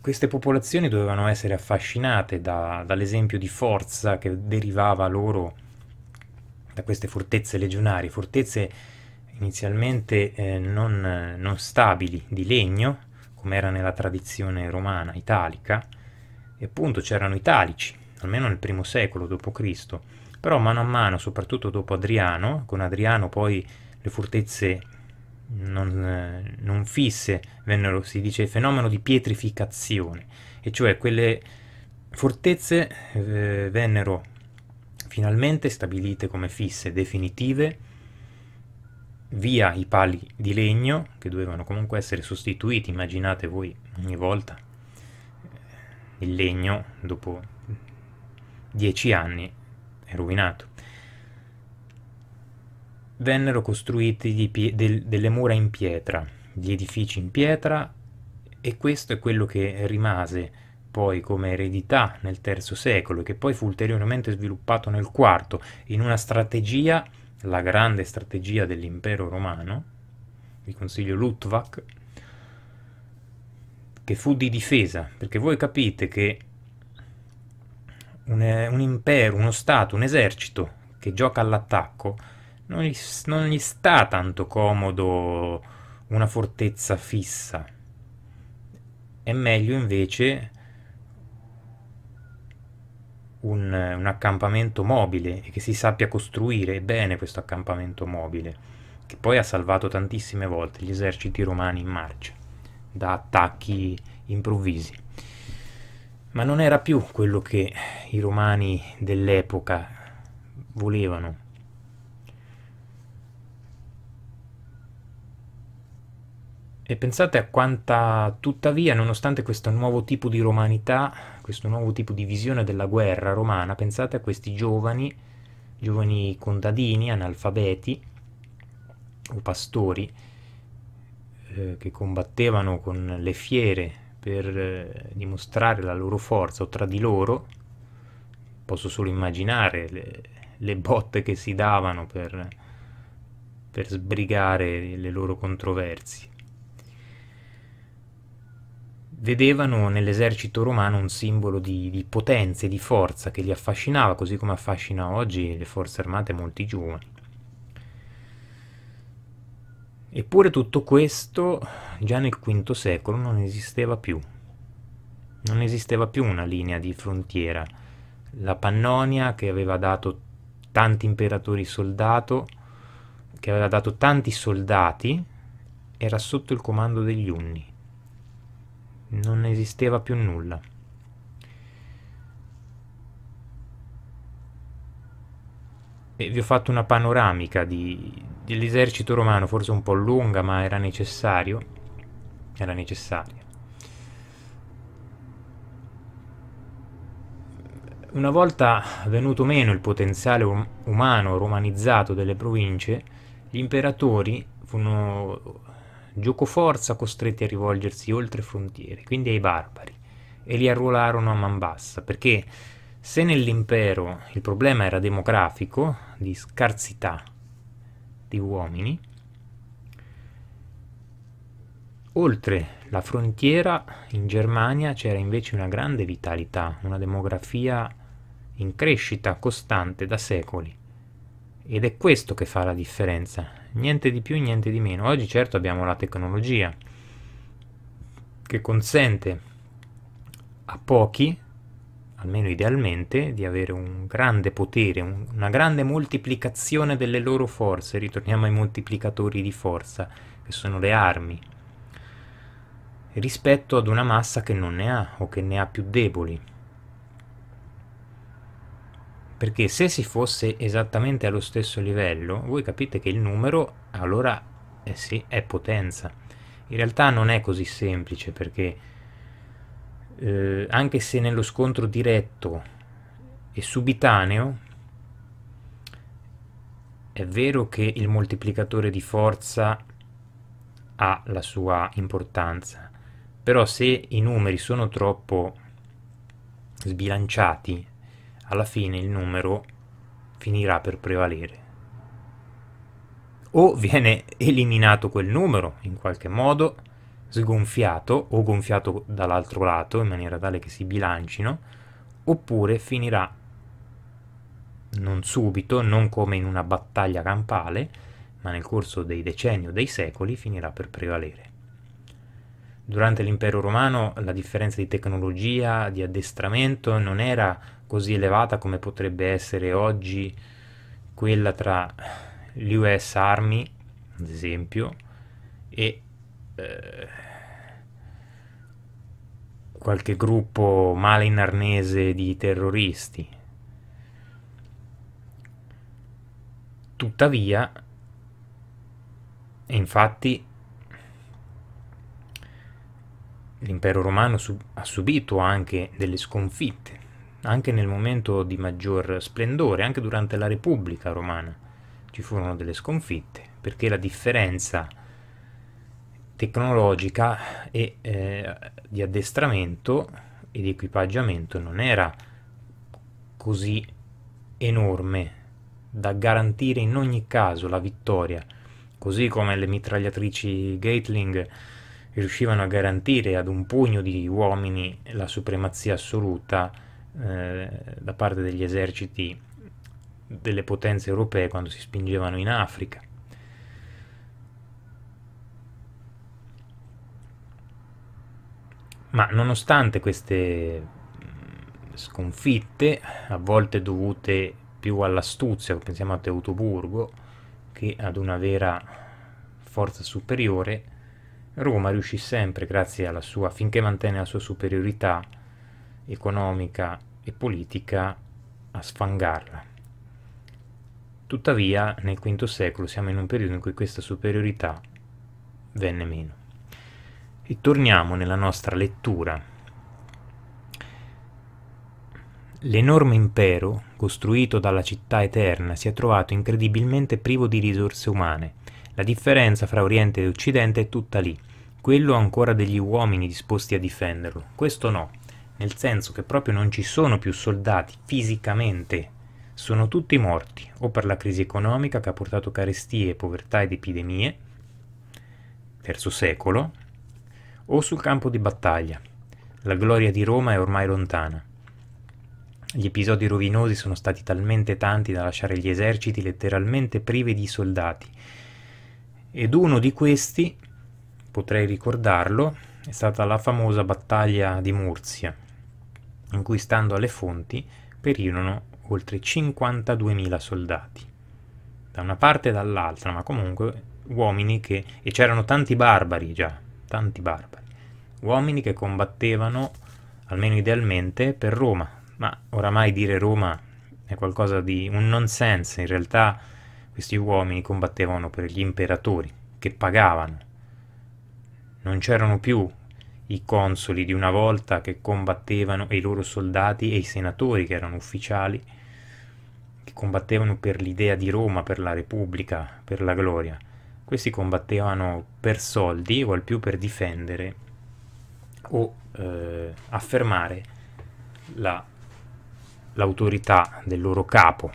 S1: queste popolazioni dovevano essere affascinate da, dall'esempio di forza che derivava loro da queste fortezze legionarie, fortezze inizialmente eh, non, non, stabili, di legno, come era nella tradizione romana italica, e appunto c'erano italici, almeno nel primo secolo d.C., però mano a mano, soprattutto dopo Adriano, con Adriano poi le fortezze non, eh, non fisse vennero, si dice, il fenomeno di pietrificazione, e cioè quelle fortezze eh, vennero finalmente stabilite come fisse definitive via i pali di legno che dovevano comunque essere sostituiti, immaginate voi ogni volta il legno dopo dieci anni è rovinato. Vennero costruite del- delle mura in pietra, gli edifici in pietra e questo è quello che rimase poi come eredità nel III secolo e che poi fu ulteriormente sviluppato nel IV in una strategia, la grande strategia dell'impero romano, vi consiglio Luttwak, che fu di difesa, perché voi capite che un, eh, un impero, uno stato, un esercito che gioca all'attacco non gli, non gli sta tanto comodo una fortezza fissa. È meglio invece un, un, accampamento mobile e che si sappia costruire bene questo accampamento mobile, che poi ha salvato tantissime volte gli eserciti romani in marcia da attacchi improvvisi. Ma non era più quello che i romani dell'epoca volevano. E pensate a quanta, tuttavia, nonostante questo nuovo tipo di romanità, questo nuovo tipo di visione della guerra romana, pensate a questi giovani, giovani contadini, analfabeti o pastori, eh, che combattevano con le fiere per eh, dimostrare la loro forza o tra di loro, posso solo immaginare le, le botte che si davano per, per sbrigare le loro controversie. Vedevano nell'esercito romano un simbolo di, di potenza e di forza che li affascinava, così come affascina oggi le forze armate molti giovani. Eppure tutto questo già nel V secolo non esisteva più. Non esisteva più una linea di frontiera. La Pannonia che aveva dato tanti imperatori soldato, che aveva dato tanti soldati, era sotto il comando degli Unni. Non esisteva più nulla. E vi ho fatto una panoramica di, dell'esercito romano, forse un po' lunga, ma era necessario. Era necessaria. Una volta venuto meno il potenziale um umano romanizzato delle province, gli imperatori furono giocoforza costretti a rivolgersi oltre frontiere, quindi ai barbari, e li arruolarono a man bassa, perché se nell'impero il problema era demografico, di scarsità di uomini oltre la frontiera in Germania c'era invece una grande vitalità, una demografia in crescita costante da secoli. Ed è questo che fa la differenza, niente di più, niente di meno. Oggi certo abbiamo la tecnologia che consente a pochi almeno idealmente, di avere un grande potere, un, una grande moltiplicazione delle loro forze. Ritorniamo ai moltiplicatori di forza, che sono le armi, rispetto ad una massa che non ne ha o che ne ha più deboli. Perché se si fosse esattamente allo stesso livello, voi capite che il numero allora eh sì, è potenza. In realtà non è così semplice perché eh, anche se nello scontro diretto e subitaneo, è vero che il moltiplicatore di forza ha la sua importanza, però se i numeri sono troppo sbilanciati, alla fine il numero finirà per prevalere. O viene eliminato quel numero in qualche modo, sgonfiato o gonfiato dall'altro lato in maniera tale che si bilancino, oppure finirà non subito, non come in una battaglia campale, ma nel corso dei decenni o dei secoli finirà per prevalere. Durante l'impero romano la differenza di tecnologia, di addestramento non era così elevata come potrebbe essere oggi quella tra l'US Army, ad esempio, e eh, qualche gruppo male in arnese di terroristi. Tuttavia, infatti, l'impero romano sub ha subito anche delle sconfitte, anche nel momento di maggior splendore, anche durante la Repubblica romana ci furono delle sconfitte, perché la differenza tecnologica e eh, di addestramento e di equipaggiamento non era così enorme da garantire in ogni caso la vittoria, così come le mitragliatrici Gatling riuscivano a garantire ad un pugno di uomini la supremazia assoluta eh, da parte degli eserciti delle potenze europee quando si spingevano in Africa. Ma nonostante queste mm, sconfitte, a volte dovute più all'astuzia, pensiamo a Teutoburgo, che ad una vera forza superiore, Roma riuscì sempre, grazie alla sua, finché mantenne la sua superiorità economica e politica, a sfangarla. Tuttavia, nel V secolo siamo in un periodo in cui questa superiorità venne meno. E torniamo nella nostra lettura. L'enorme impero, costruito dalla città eterna, si è trovato incredibilmente privo di risorse umane. La differenza fra Oriente e Occidente è tutta lì. Quello ancora degli uomini disposti a difenderlo. Questo no, nel senso che proprio non ci sono più soldati fisicamente. Sono tutti morti, o per la crisi economica che ha portato carestie, povertà ed epidemie, terzo secolo, o sul campo di battaglia. La gloria di Roma è ormai lontana. Gli episodi rovinosi sono stati talmente tanti da lasciare gli eserciti letteralmente privi di soldati. Ed uno di questi, potrei ricordarlo, è stata la famosa battaglia di Mursia, in cui stando alle fonti perirono oltre 52.000 soldati. Da una parte e dall'altra, ma comunque uomini che... e c'erano tanti barbari già, tanti barbari, uomini che combattevano, almeno idealmente, per Roma. Ma oramai dire Roma è qualcosa di un nonsense, in realtà questi uomini combattevano per gli imperatori, che pagavano. Non c'erano più i consoli di una volta che combattevano e i loro soldati e i senatori che erano ufficiali che combattevano per l'idea di Roma, per la Repubblica, per la gloria. Questi combattevano per soldi o al più per difendere o eh, affermare l'autorità del loro capo.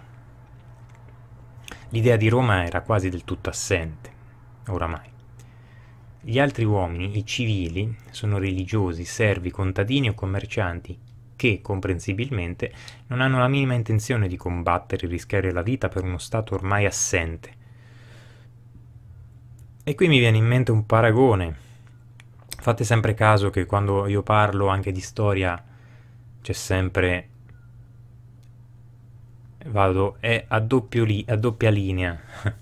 S1: L'idea di Roma era quasi del tutto assente, oramai. Gli altri uomini, i civili, sono religiosi, servi, contadini o commercianti che, comprensibilmente, non hanno la minima intenzione di combattere e rischiare la vita per uno Stato ormai assente. E qui mi viene in mente un paragone. Fate sempre caso che quando io parlo anche di storia c'è sempre vado è a, li, a doppia linea [LAUGHS]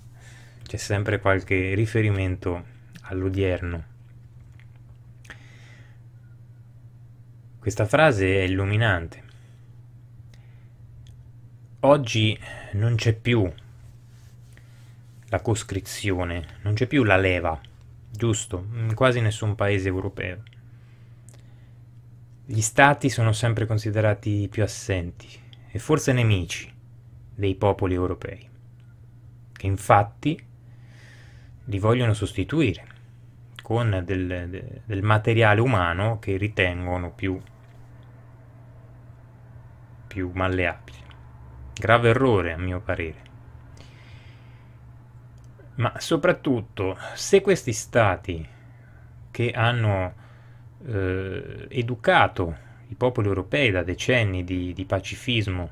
S1: c'è sempre qualche riferimento all'odierno questa frase è illuminante oggi non c'è più la coscrizione, non c'è più la leva, giusto, in quasi nessun paese europeo. Gli stati sono sempre considerati più assenti e forse nemici dei popoli europei, che infatti li vogliono sostituire con del, del materiale umano che ritengono più, più malleabile. Grave errore a mio parere ma soprattutto se questi stati che hanno eh, educato i popoli europei da decenni di, di pacifismo,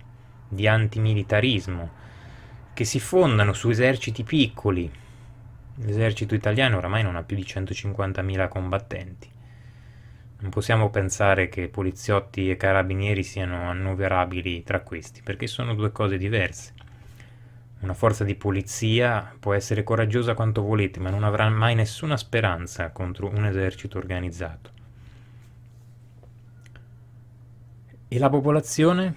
S1: di antimilitarismo, che si fondano su eserciti piccoli, l'esercito italiano oramai non ha più di 150.000 combattenti, non possiamo pensare che poliziotti e carabinieri siano annoverabili tra questi, perché sono due cose diverse. Una forza di polizia può essere coraggiosa quanto volete, ma non avrà mai nessuna speranza contro un esercito organizzato. E la popolazione?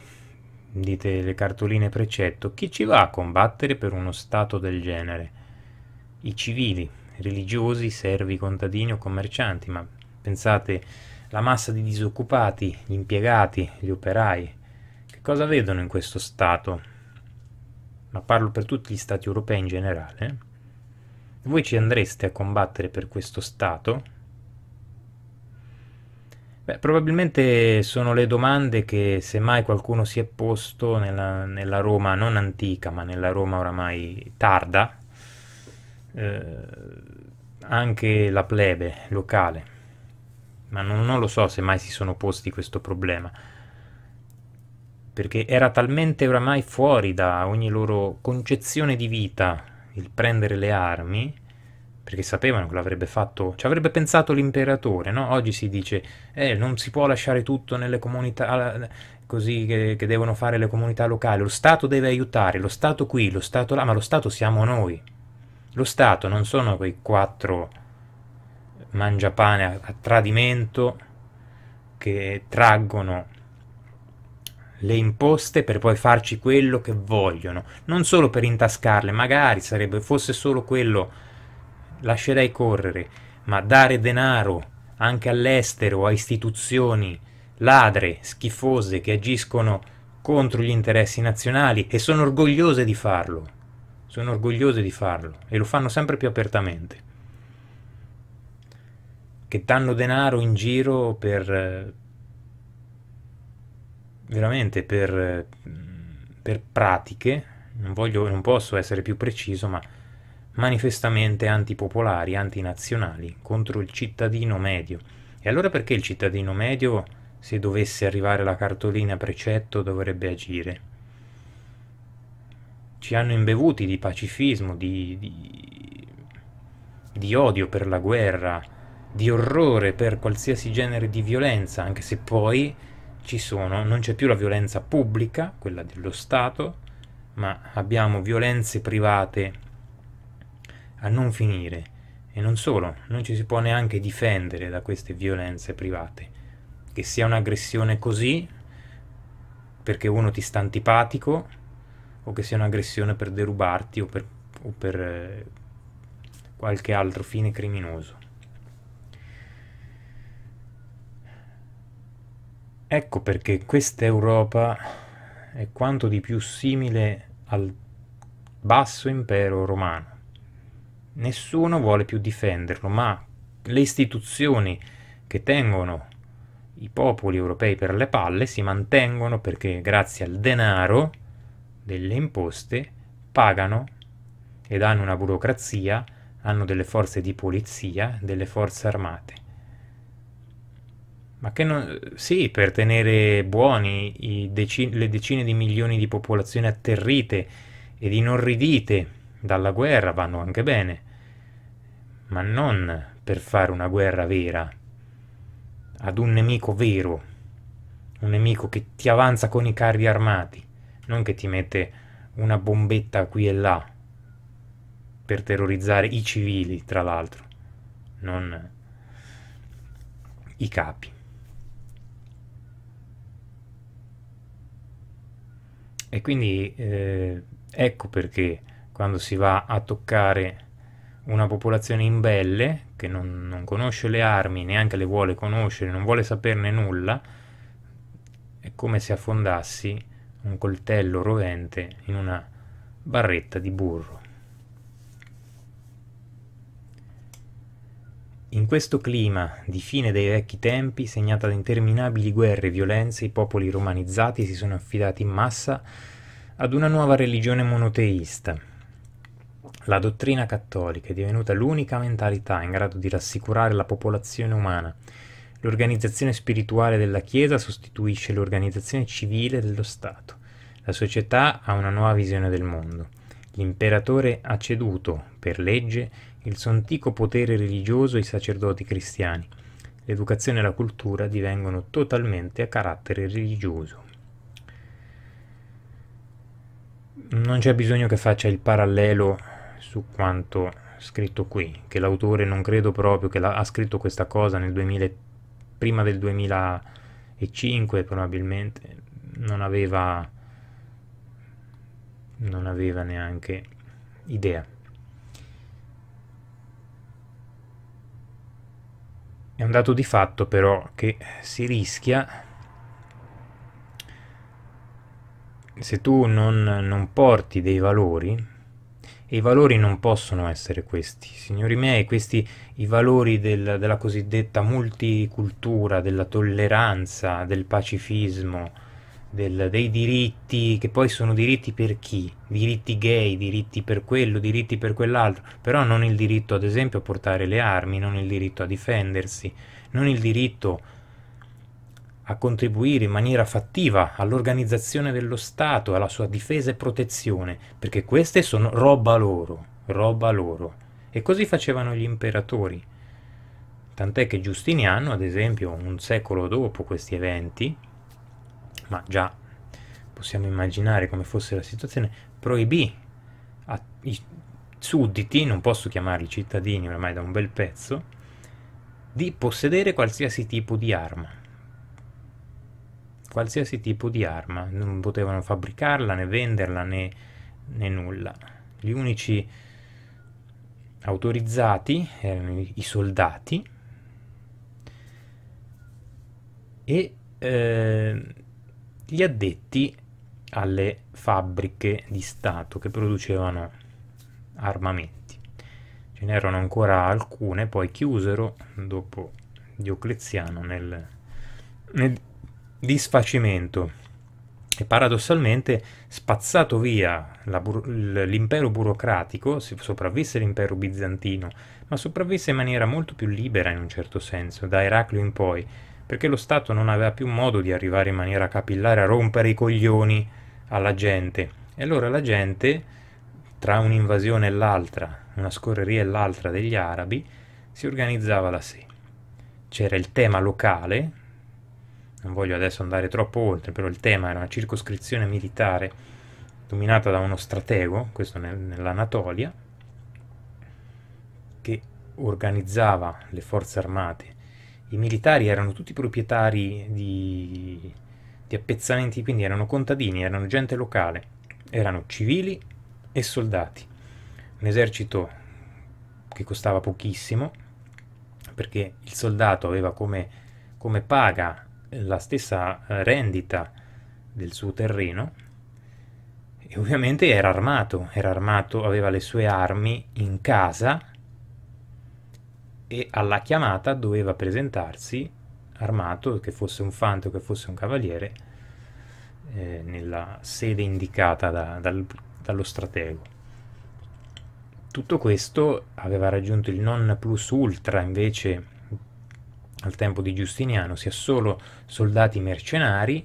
S1: Dite le cartoline precetto, chi ci va a combattere per uno stato del genere? I civili, religiosi, servi, contadini o commercianti, ma pensate la massa di disoccupati, gli impiegati, gli operai. Che cosa vedono in questo stato? ma parlo per tutti gli stati europei in generale, voi ci andreste a combattere per questo stato? Beh, probabilmente sono le domande che semmai qualcuno si è posto nella, nella Roma non antica, ma nella Roma oramai tarda, eh, anche la plebe locale. Ma non, non lo so se mai si sono posti questo problema perché era talmente oramai fuori da ogni loro concezione di vita il prendere le armi, perché sapevano che l'avrebbe fatto, ci avrebbe pensato l'imperatore, no? Oggi si dice, eh, non si può lasciare tutto nelle comunità, così che, che, devono fare le comunità locali, lo Stato deve aiutare, lo Stato qui, lo Stato là, ma lo Stato siamo noi. Lo Stato non sono quei quattro mangiapane a, a tradimento che traggono le imposte per poi farci quello che vogliono, non solo per intascarle, magari sarebbe fosse solo quello lascerei correre, ma dare denaro anche all'estero a istituzioni ladre, schifose che agiscono contro gli interessi nazionali e sono orgogliose di farlo. Sono orgogliose di farlo e lo fanno sempre più apertamente. Che danno denaro in giro per eh, veramente per, per pratiche, non, voglio, non posso essere più preciso, ma manifestamente antipopolari, antinazionali, contro il cittadino medio. E allora perché il cittadino medio, se dovesse arrivare la cartolina precetto, dovrebbe agire? Ci hanno imbevuti di pacifismo, di, di, di odio per la guerra, di orrore per qualsiasi genere di violenza, anche se poi ci sono, non c'è più la violenza pubblica, quella dello Stato, ma abbiamo violenze private a non finire. E non solo, non ci si può neanche difendere da queste violenze private. Che sia un'aggressione così, perché uno ti sta antipatico, o che sia un'aggressione per derubarti o per, o per eh, qualche altro fine criminoso. Ecco perché questa Europa è quanto di più simile al basso impero romano. Nessuno vuole più difenderlo, ma le istituzioni che tengono i popoli europei per le palle si mantengono perché grazie al denaro delle imposte pagano ed hanno una burocrazia, hanno delle forze di polizia, delle forze armate. Ma che non... Sì, per tenere buoni deci... le decine di milioni di popolazioni atterrite ed inorridite dalla guerra vanno anche bene, ma non per fare una guerra vera, ad un nemico vero, un nemico che ti avanza con i carri armati, non che ti mette una bombetta qui e là per terrorizzare i civili, tra l'altro, non i capi. E quindi eh, ecco perché quando si va a toccare una popolazione imbelle, che non, non, conosce le armi, neanche le vuole conoscere, non vuole saperne nulla, è come se affondassi un coltello rovente in una barretta di burro. In questo clima di fine dei vecchi tempi, segnata da interminabili guerre e violenze, i popoli romanizzati si sono affidati in massa ad una nuova religione monoteista. La dottrina cattolica è divenuta l'unica mentalità in grado di rassicurare la popolazione umana. L'organizzazione spirituale della Chiesa sostituisce l'organizzazione civile dello Stato. La società ha una nuova visione del mondo. L'imperatore ha ceduto, per legge, il suo antico potere religioso ai sacerdoti cristiani. L'educazione e la cultura divengono totalmente a carattere religioso. Non c'è bisogno che faccia il parallelo su quanto scritto qui, che l'autore non credo proprio che ha scritto questa cosa 2000, prima del 2005 probabilmente, non aveva, non aveva neanche idea. È un dato di fatto però che si rischia se tu non, non porti dei valori e i valori non possono essere questi, signori miei, questi i valori del, della cosiddetta multicultura, della tolleranza, del pacifismo, del, dei diritti, che poi sono diritti per chi? Diritti gay, diritti per quello, diritti per quell'altro, però non il diritto ad esempio a portare le armi, non il diritto a difendersi, non il diritto a contribuire in maniera fattiva all'organizzazione dello Stato, alla sua difesa e protezione, perché queste sono roba loro, roba loro. E così facevano gli imperatori. Tant'è che Giustiniano, ad esempio, un secolo dopo questi eventi, ma già possiamo immaginare come fosse la situazione, proibì ai sudditi, non posso chiamarli cittadini oramai da un bel pezzo, di possedere qualsiasi tipo di arma. Qualsiasi tipo di arma, non potevano fabbricarla né venderla né, né nulla. Gli unici autorizzati erano i soldati e eh, gli addetti alle fabbriche di Stato che producevano armamenti. Ce n'erano ancora alcune, poi chiusero dopo Diocleziano nel, nel disfacimento e paradossalmente spazzato via bu l'impero burocratico, sopravvisse l'impero bizantino, ma sopravvisse in maniera molto più libera in un certo senso, da Eraclio in poi, perché lo Stato non aveva più modo di arrivare in maniera capillare a rompere i coglioni alla gente. E allora la gente, tra un'invasione e l'altra, una scorreria e l'altra degli arabi, si organizzava da sé. C'era il tema locale, non voglio adesso andare troppo oltre, però il tema era una circoscrizione militare dominata da uno stratego, questo nel, nell'Anatolia, che organizzava le forze armate i militari erano tutti proprietari di, di appezzamenti, quindi erano contadini, erano gente locale, erano civili e soldati. Un esercito che costava pochissimo, perché il soldato aveva come, come paga la stessa eh, rendita del suo terreno e ovviamente era armato, era armato, aveva le sue armi in casa e alla chiamata doveva presentarsi armato, che fosse un fante o che fosse un cavaliere, eh, nella sede indicata da, dal, dallo stratego. Tutto questo aveva raggiunto il non plus ultra invece al tempo di Giustiniano, sia solo soldati mercenari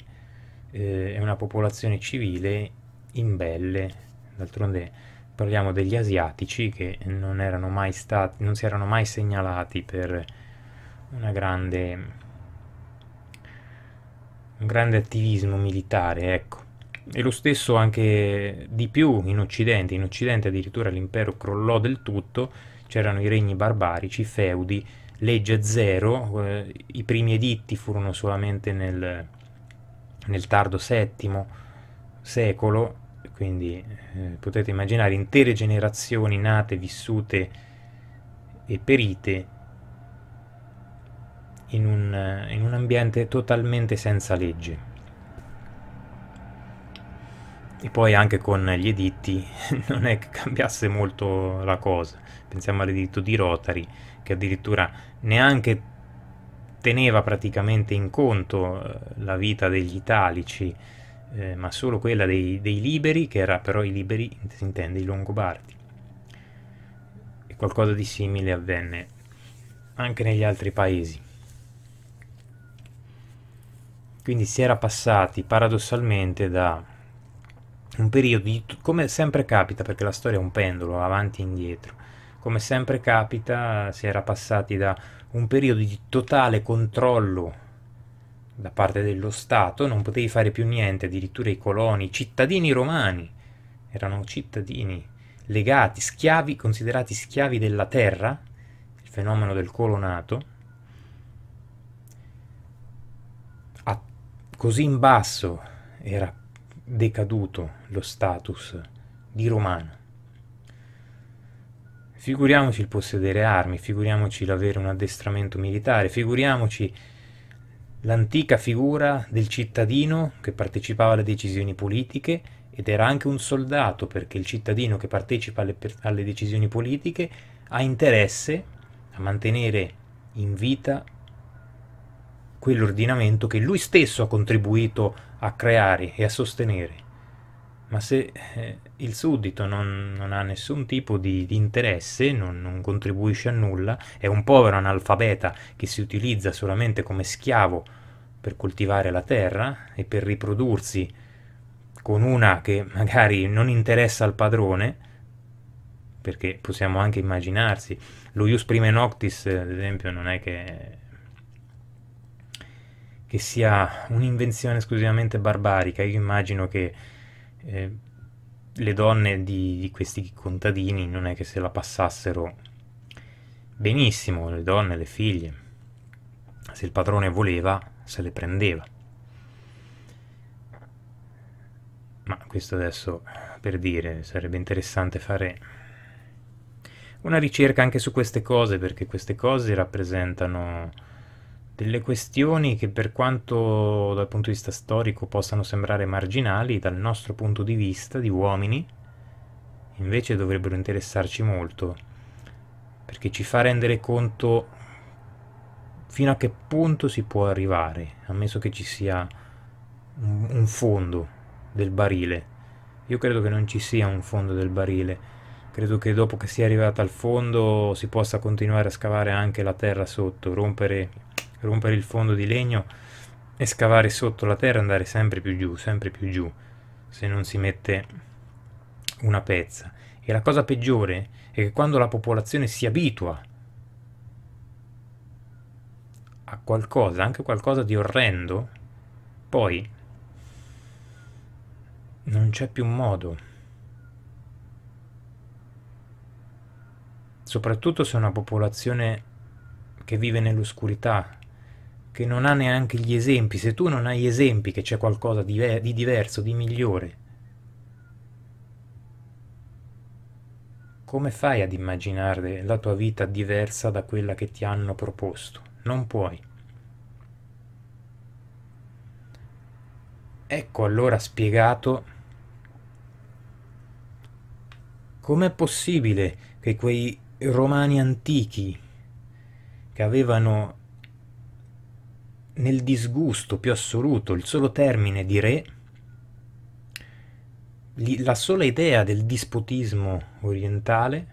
S1: eh, e una popolazione civile imbelle. D'altronde parliamo degli asiatici che non, erano mai stati, non si erano mai segnalati per una grande un grande attivismo militare, ecco. E lo stesso anche di più in Occidente, in Occidente addirittura l'impero crollò del tutto, c'erano i regni barbarici, i feudi, legge zero, eh, i primi editti furono solamente nel, nel tardo VII secolo, quindi eh, potete immaginare intere generazioni nate, vissute e perite in un, in un ambiente totalmente senza legge. E poi anche con gli editti [LAUGHS] non è che cambiasse molto la cosa. Pensiamo all'editto di Rotary, che addirittura neanche teneva praticamente in conto eh, la vita degli italici, eh, ma solo quella dei, dei, liberi, che era però i liberi, si intende, i Longobardi. E qualcosa di simile avvenne anche negli altri paesi. Quindi si era passati paradossalmente da un periodo di, come sempre capita, perché la storia è un pendolo, avanti e indietro, come sempre capita si era passati da un periodo di totale controllo da parte dello Stato, non potevi fare più niente, addirittura i coloni, i cittadini romani, erano cittadini legati, schiavi, considerati schiavi della terra, il fenomeno del colonato, a, così in basso era decaduto lo status di romano. Figuriamoci il possedere armi, figuriamoci l'avere un addestramento militare, figuriamoci l'antica figura del cittadino che partecipava alle decisioni politiche ed era anche un soldato perché il cittadino che partecipa alle, alle decisioni politiche ha interesse a mantenere in vita quell'ordinamento che lui stesso ha contribuito a creare e a sostenere ma se eh, il suddito non, non, ha nessun tipo di, di interesse, non, non, contribuisce a nulla, è un povero analfabeta che si utilizza solamente come schiavo per coltivare la terra e per riprodursi con una che magari non interessa al padrone, perché possiamo anche immaginarsi, lo ius prime noctis, eh, ad esempio, non è che che sia un'invenzione esclusivamente barbarica, io immagino che eh, le donne di, di, questi contadini non è che se la passassero benissimo, le donne, le figlie. Se il padrone voleva, se le prendeva. Ma questo adesso per dire, sarebbe interessante fare una ricerca anche su queste cose, perché queste cose rappresentano delle questioni che per quanto dal punto di vista storico possano sembrare marginali, dal nostro punto di vista di uomini, invece dovrebbero interessarci molto, perché ci fa rendere conto fino a che punto si può arrivare, ammesso che ci sia un, fondo del barile. Io credo che non ci sia un fondo del barile, credo che dopo che sia arrivata al fondo si possa continuare a scavare anche la terra sotto, rompere rompere il fondo di legno e scavare sotto la terra andare sempre più giù, sempre più giù, se non si mette una pezza. E la cosa peggiore è che quando la popolazione si abitua a qualcosa, anche qualcosa di orrendo, poi non c'è più modo. Soprattutto se una popolazione che vive nell'oscurità, che non ha neanche gli esempi, se tu non hai esempi che c'è qualcosa di, di diverso, di migliore, come fai ad immaginare la tua vita diversa da quella che ti hanno proposto? Non puoi. Ecco allora spiegato com'è possibile che quei romani antichi che avevano nel disgusto più assoluto il solo termine di re, la sola idea del dispotismo orientale,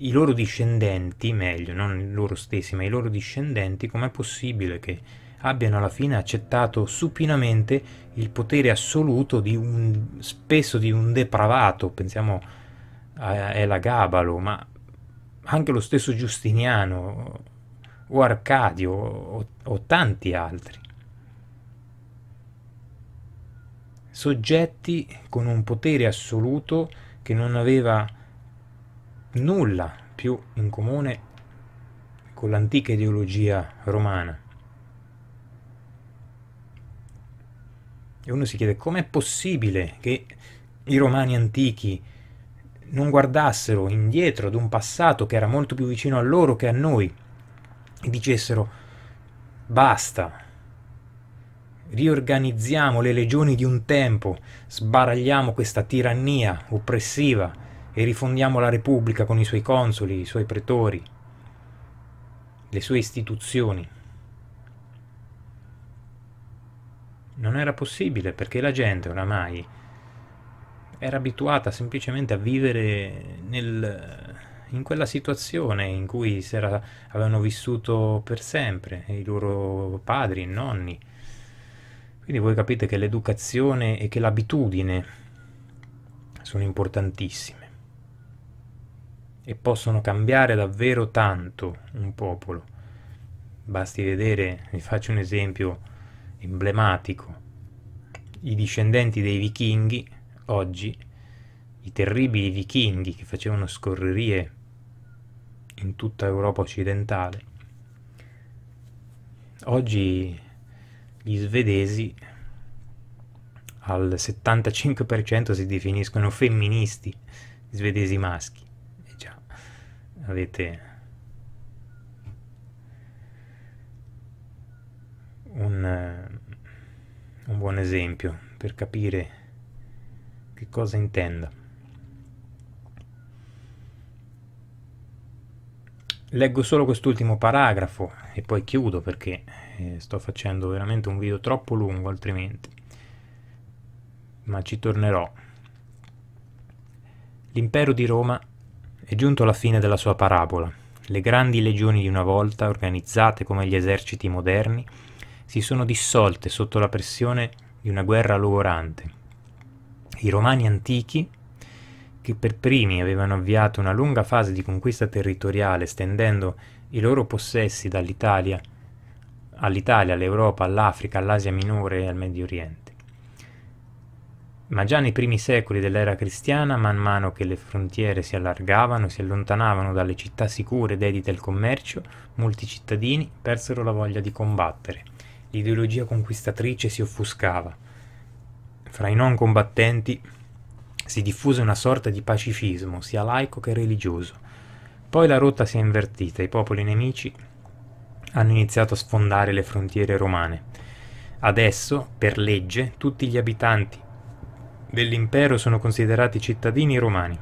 S1: i loro discendenti, meglio, non loro stessi, ma i loro discendenti, com'è possibile che abbiano alla fine accettato supinamente il potere assoluto di un, spesso di un depravato, pensiamo a Elagabalo, ma anche lo stesso Giustiniano o Arcadio o, o tanti altri. Soggetti con un potere assoluto che non aveva nulla più in comune con l'antica ideologia romana. E uno si chiede com'è possibile che i romani antichi non guardassero indietro ad un passato che era molto più vicino a loro che a noi, dicessero basta, riorganizziamo le legioni di un tempo, sbaragliamo questa tirannia oppressiva e rifondiamo la Repubblica con i suoi consoli, i suoi pretori, le sue istituzioni. Non era possibile perché la gente oramai era abituata semplicemente a vivere nel in quella situazione in cui era, avevano vissuto per sempre i loro padri, nonni. Quindi voi capite che l'educazione e che l'abitudine sono importantissime e possono cambiare davvero tanto un popolo. Basti vedere, vi faccio un esempio emblematico, i discendenti dei vichinghi oggi, i terribili vichinghi che facevano scorrerie in tutta Europa occidentale. Oggi gli svedesi al 75% si definiscono femministi, gli svedesi maschi. E eh già, avete un, eh, un buon esempio per capire che cosa intenda. Leggo solo quest'ultimo paragrafo e poi chiudo perché eh, sto facendo veramente un video troppo lungo altrimenti. Ma ci tornerò. L'impero di Roma è giunto alla fine della sua parabola. Le grandi legioni di una volta, organizzate come gli eserciti moderni, si sono dissolte sotto la pressione di una guerra logorante. I romani antichi che per primi avevano avviato una lunga fase di conquista territoriale estendendo i loro possessi dall'Italia all'Italia, all'Europa, all'Africa, all'Asia minore e al Medio Oriente. Ma già nei primi secoli dell'era cristiana, man mano che le frontiere si allargavano, si allontanavano dalle città sicure ed dedite al commercio, molti cittadini persero la voglia di combattere. L'ideologia conquistatrice si offuscava. Fra i non combattenti si diffuse una sorta di pacifismo, sia laico che religioso. Poi la rotta si è invertita, i popoli nemici hanno iniziato a sfondare le frontiere romane. Adesso, per legge, tutti gli abitanti dell'impero sono considerati cittadini romani,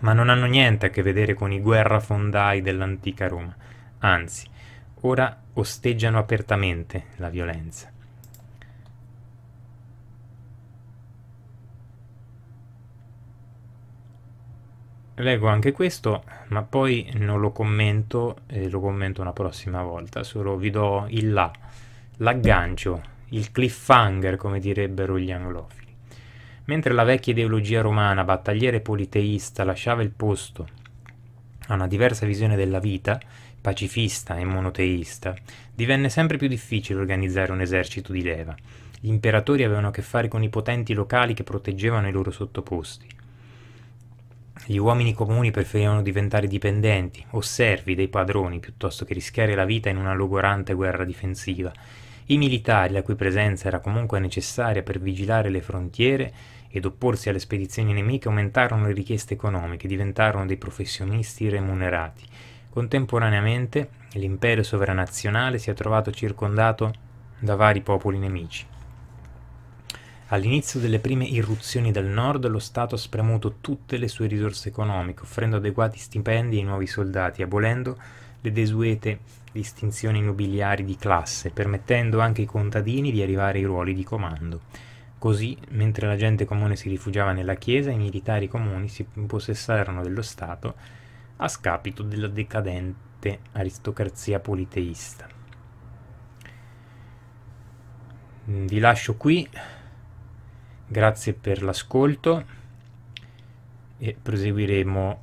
S1: ma non hanno niente a che vedere con i guerrafondai dell'antica Roma. Anzi, ora osteggiano apertamente la violenza. leggo anche questo, ma poi non lo commento e lo commento una prossima volta, solo vi do il là, l'aggancio, il cliffhanger come direbbero gli anglofili. Mentre la vecchia ideologia romana, battagliere politeista, lasciava il posto a una diversa visione della vita, pacifista e monoteista, divenne sempre più difficile organizzare un esercito di leva. Gli imperatori avevano a che fare con i potenti locali che proteggevano i loro sottoposti. Gli uomini comuni preferivano diventare dipendenti o servi dei padroni piuttosto che rischiare la vita in una logorante guerra difensiva. I militari, la cui presenza era comunque necessaria per vigilare le frontiere ed opporsi alle spedizioni nemiche, aumentarono le richieste economiche, diventarono dei professionisti remunerati. Contemporaneamente, l'impero sovranazionale si è trovato circondato da vari popoli nemici. All'inizio delle prime irruzioni del nord, lo Stato ha spremuto tutte le sue risorse economiche, offrendo adeguati stipendi ai nuovi soldati, abolendo le desuete distinzioni nobiliari di classe, permettendo anche ai contadini di arrivare ai ruoli di comando. Così, mentre la gente comune si rifugiava nella Chiesa, i militari comuni si impossessarono dello Stato a scapito della decadente aristocrazia politeista. Mm, vi lascio qui grazie per l'ascolto e proseguiremo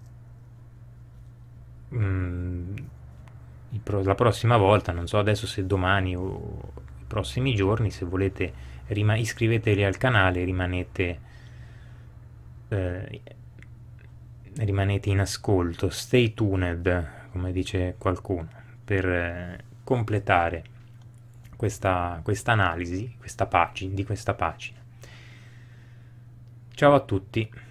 S1: mm, la prossima volta, non so adesso se domani o i prossimi giorni, se volete iscrivetevi al canale, rimanete, eh, rimanete in ascolto, stay tuned, come dice qualcuno, per eh, completare questa, quest analisi, questa analisi di questa pagina. Ciao a tutti.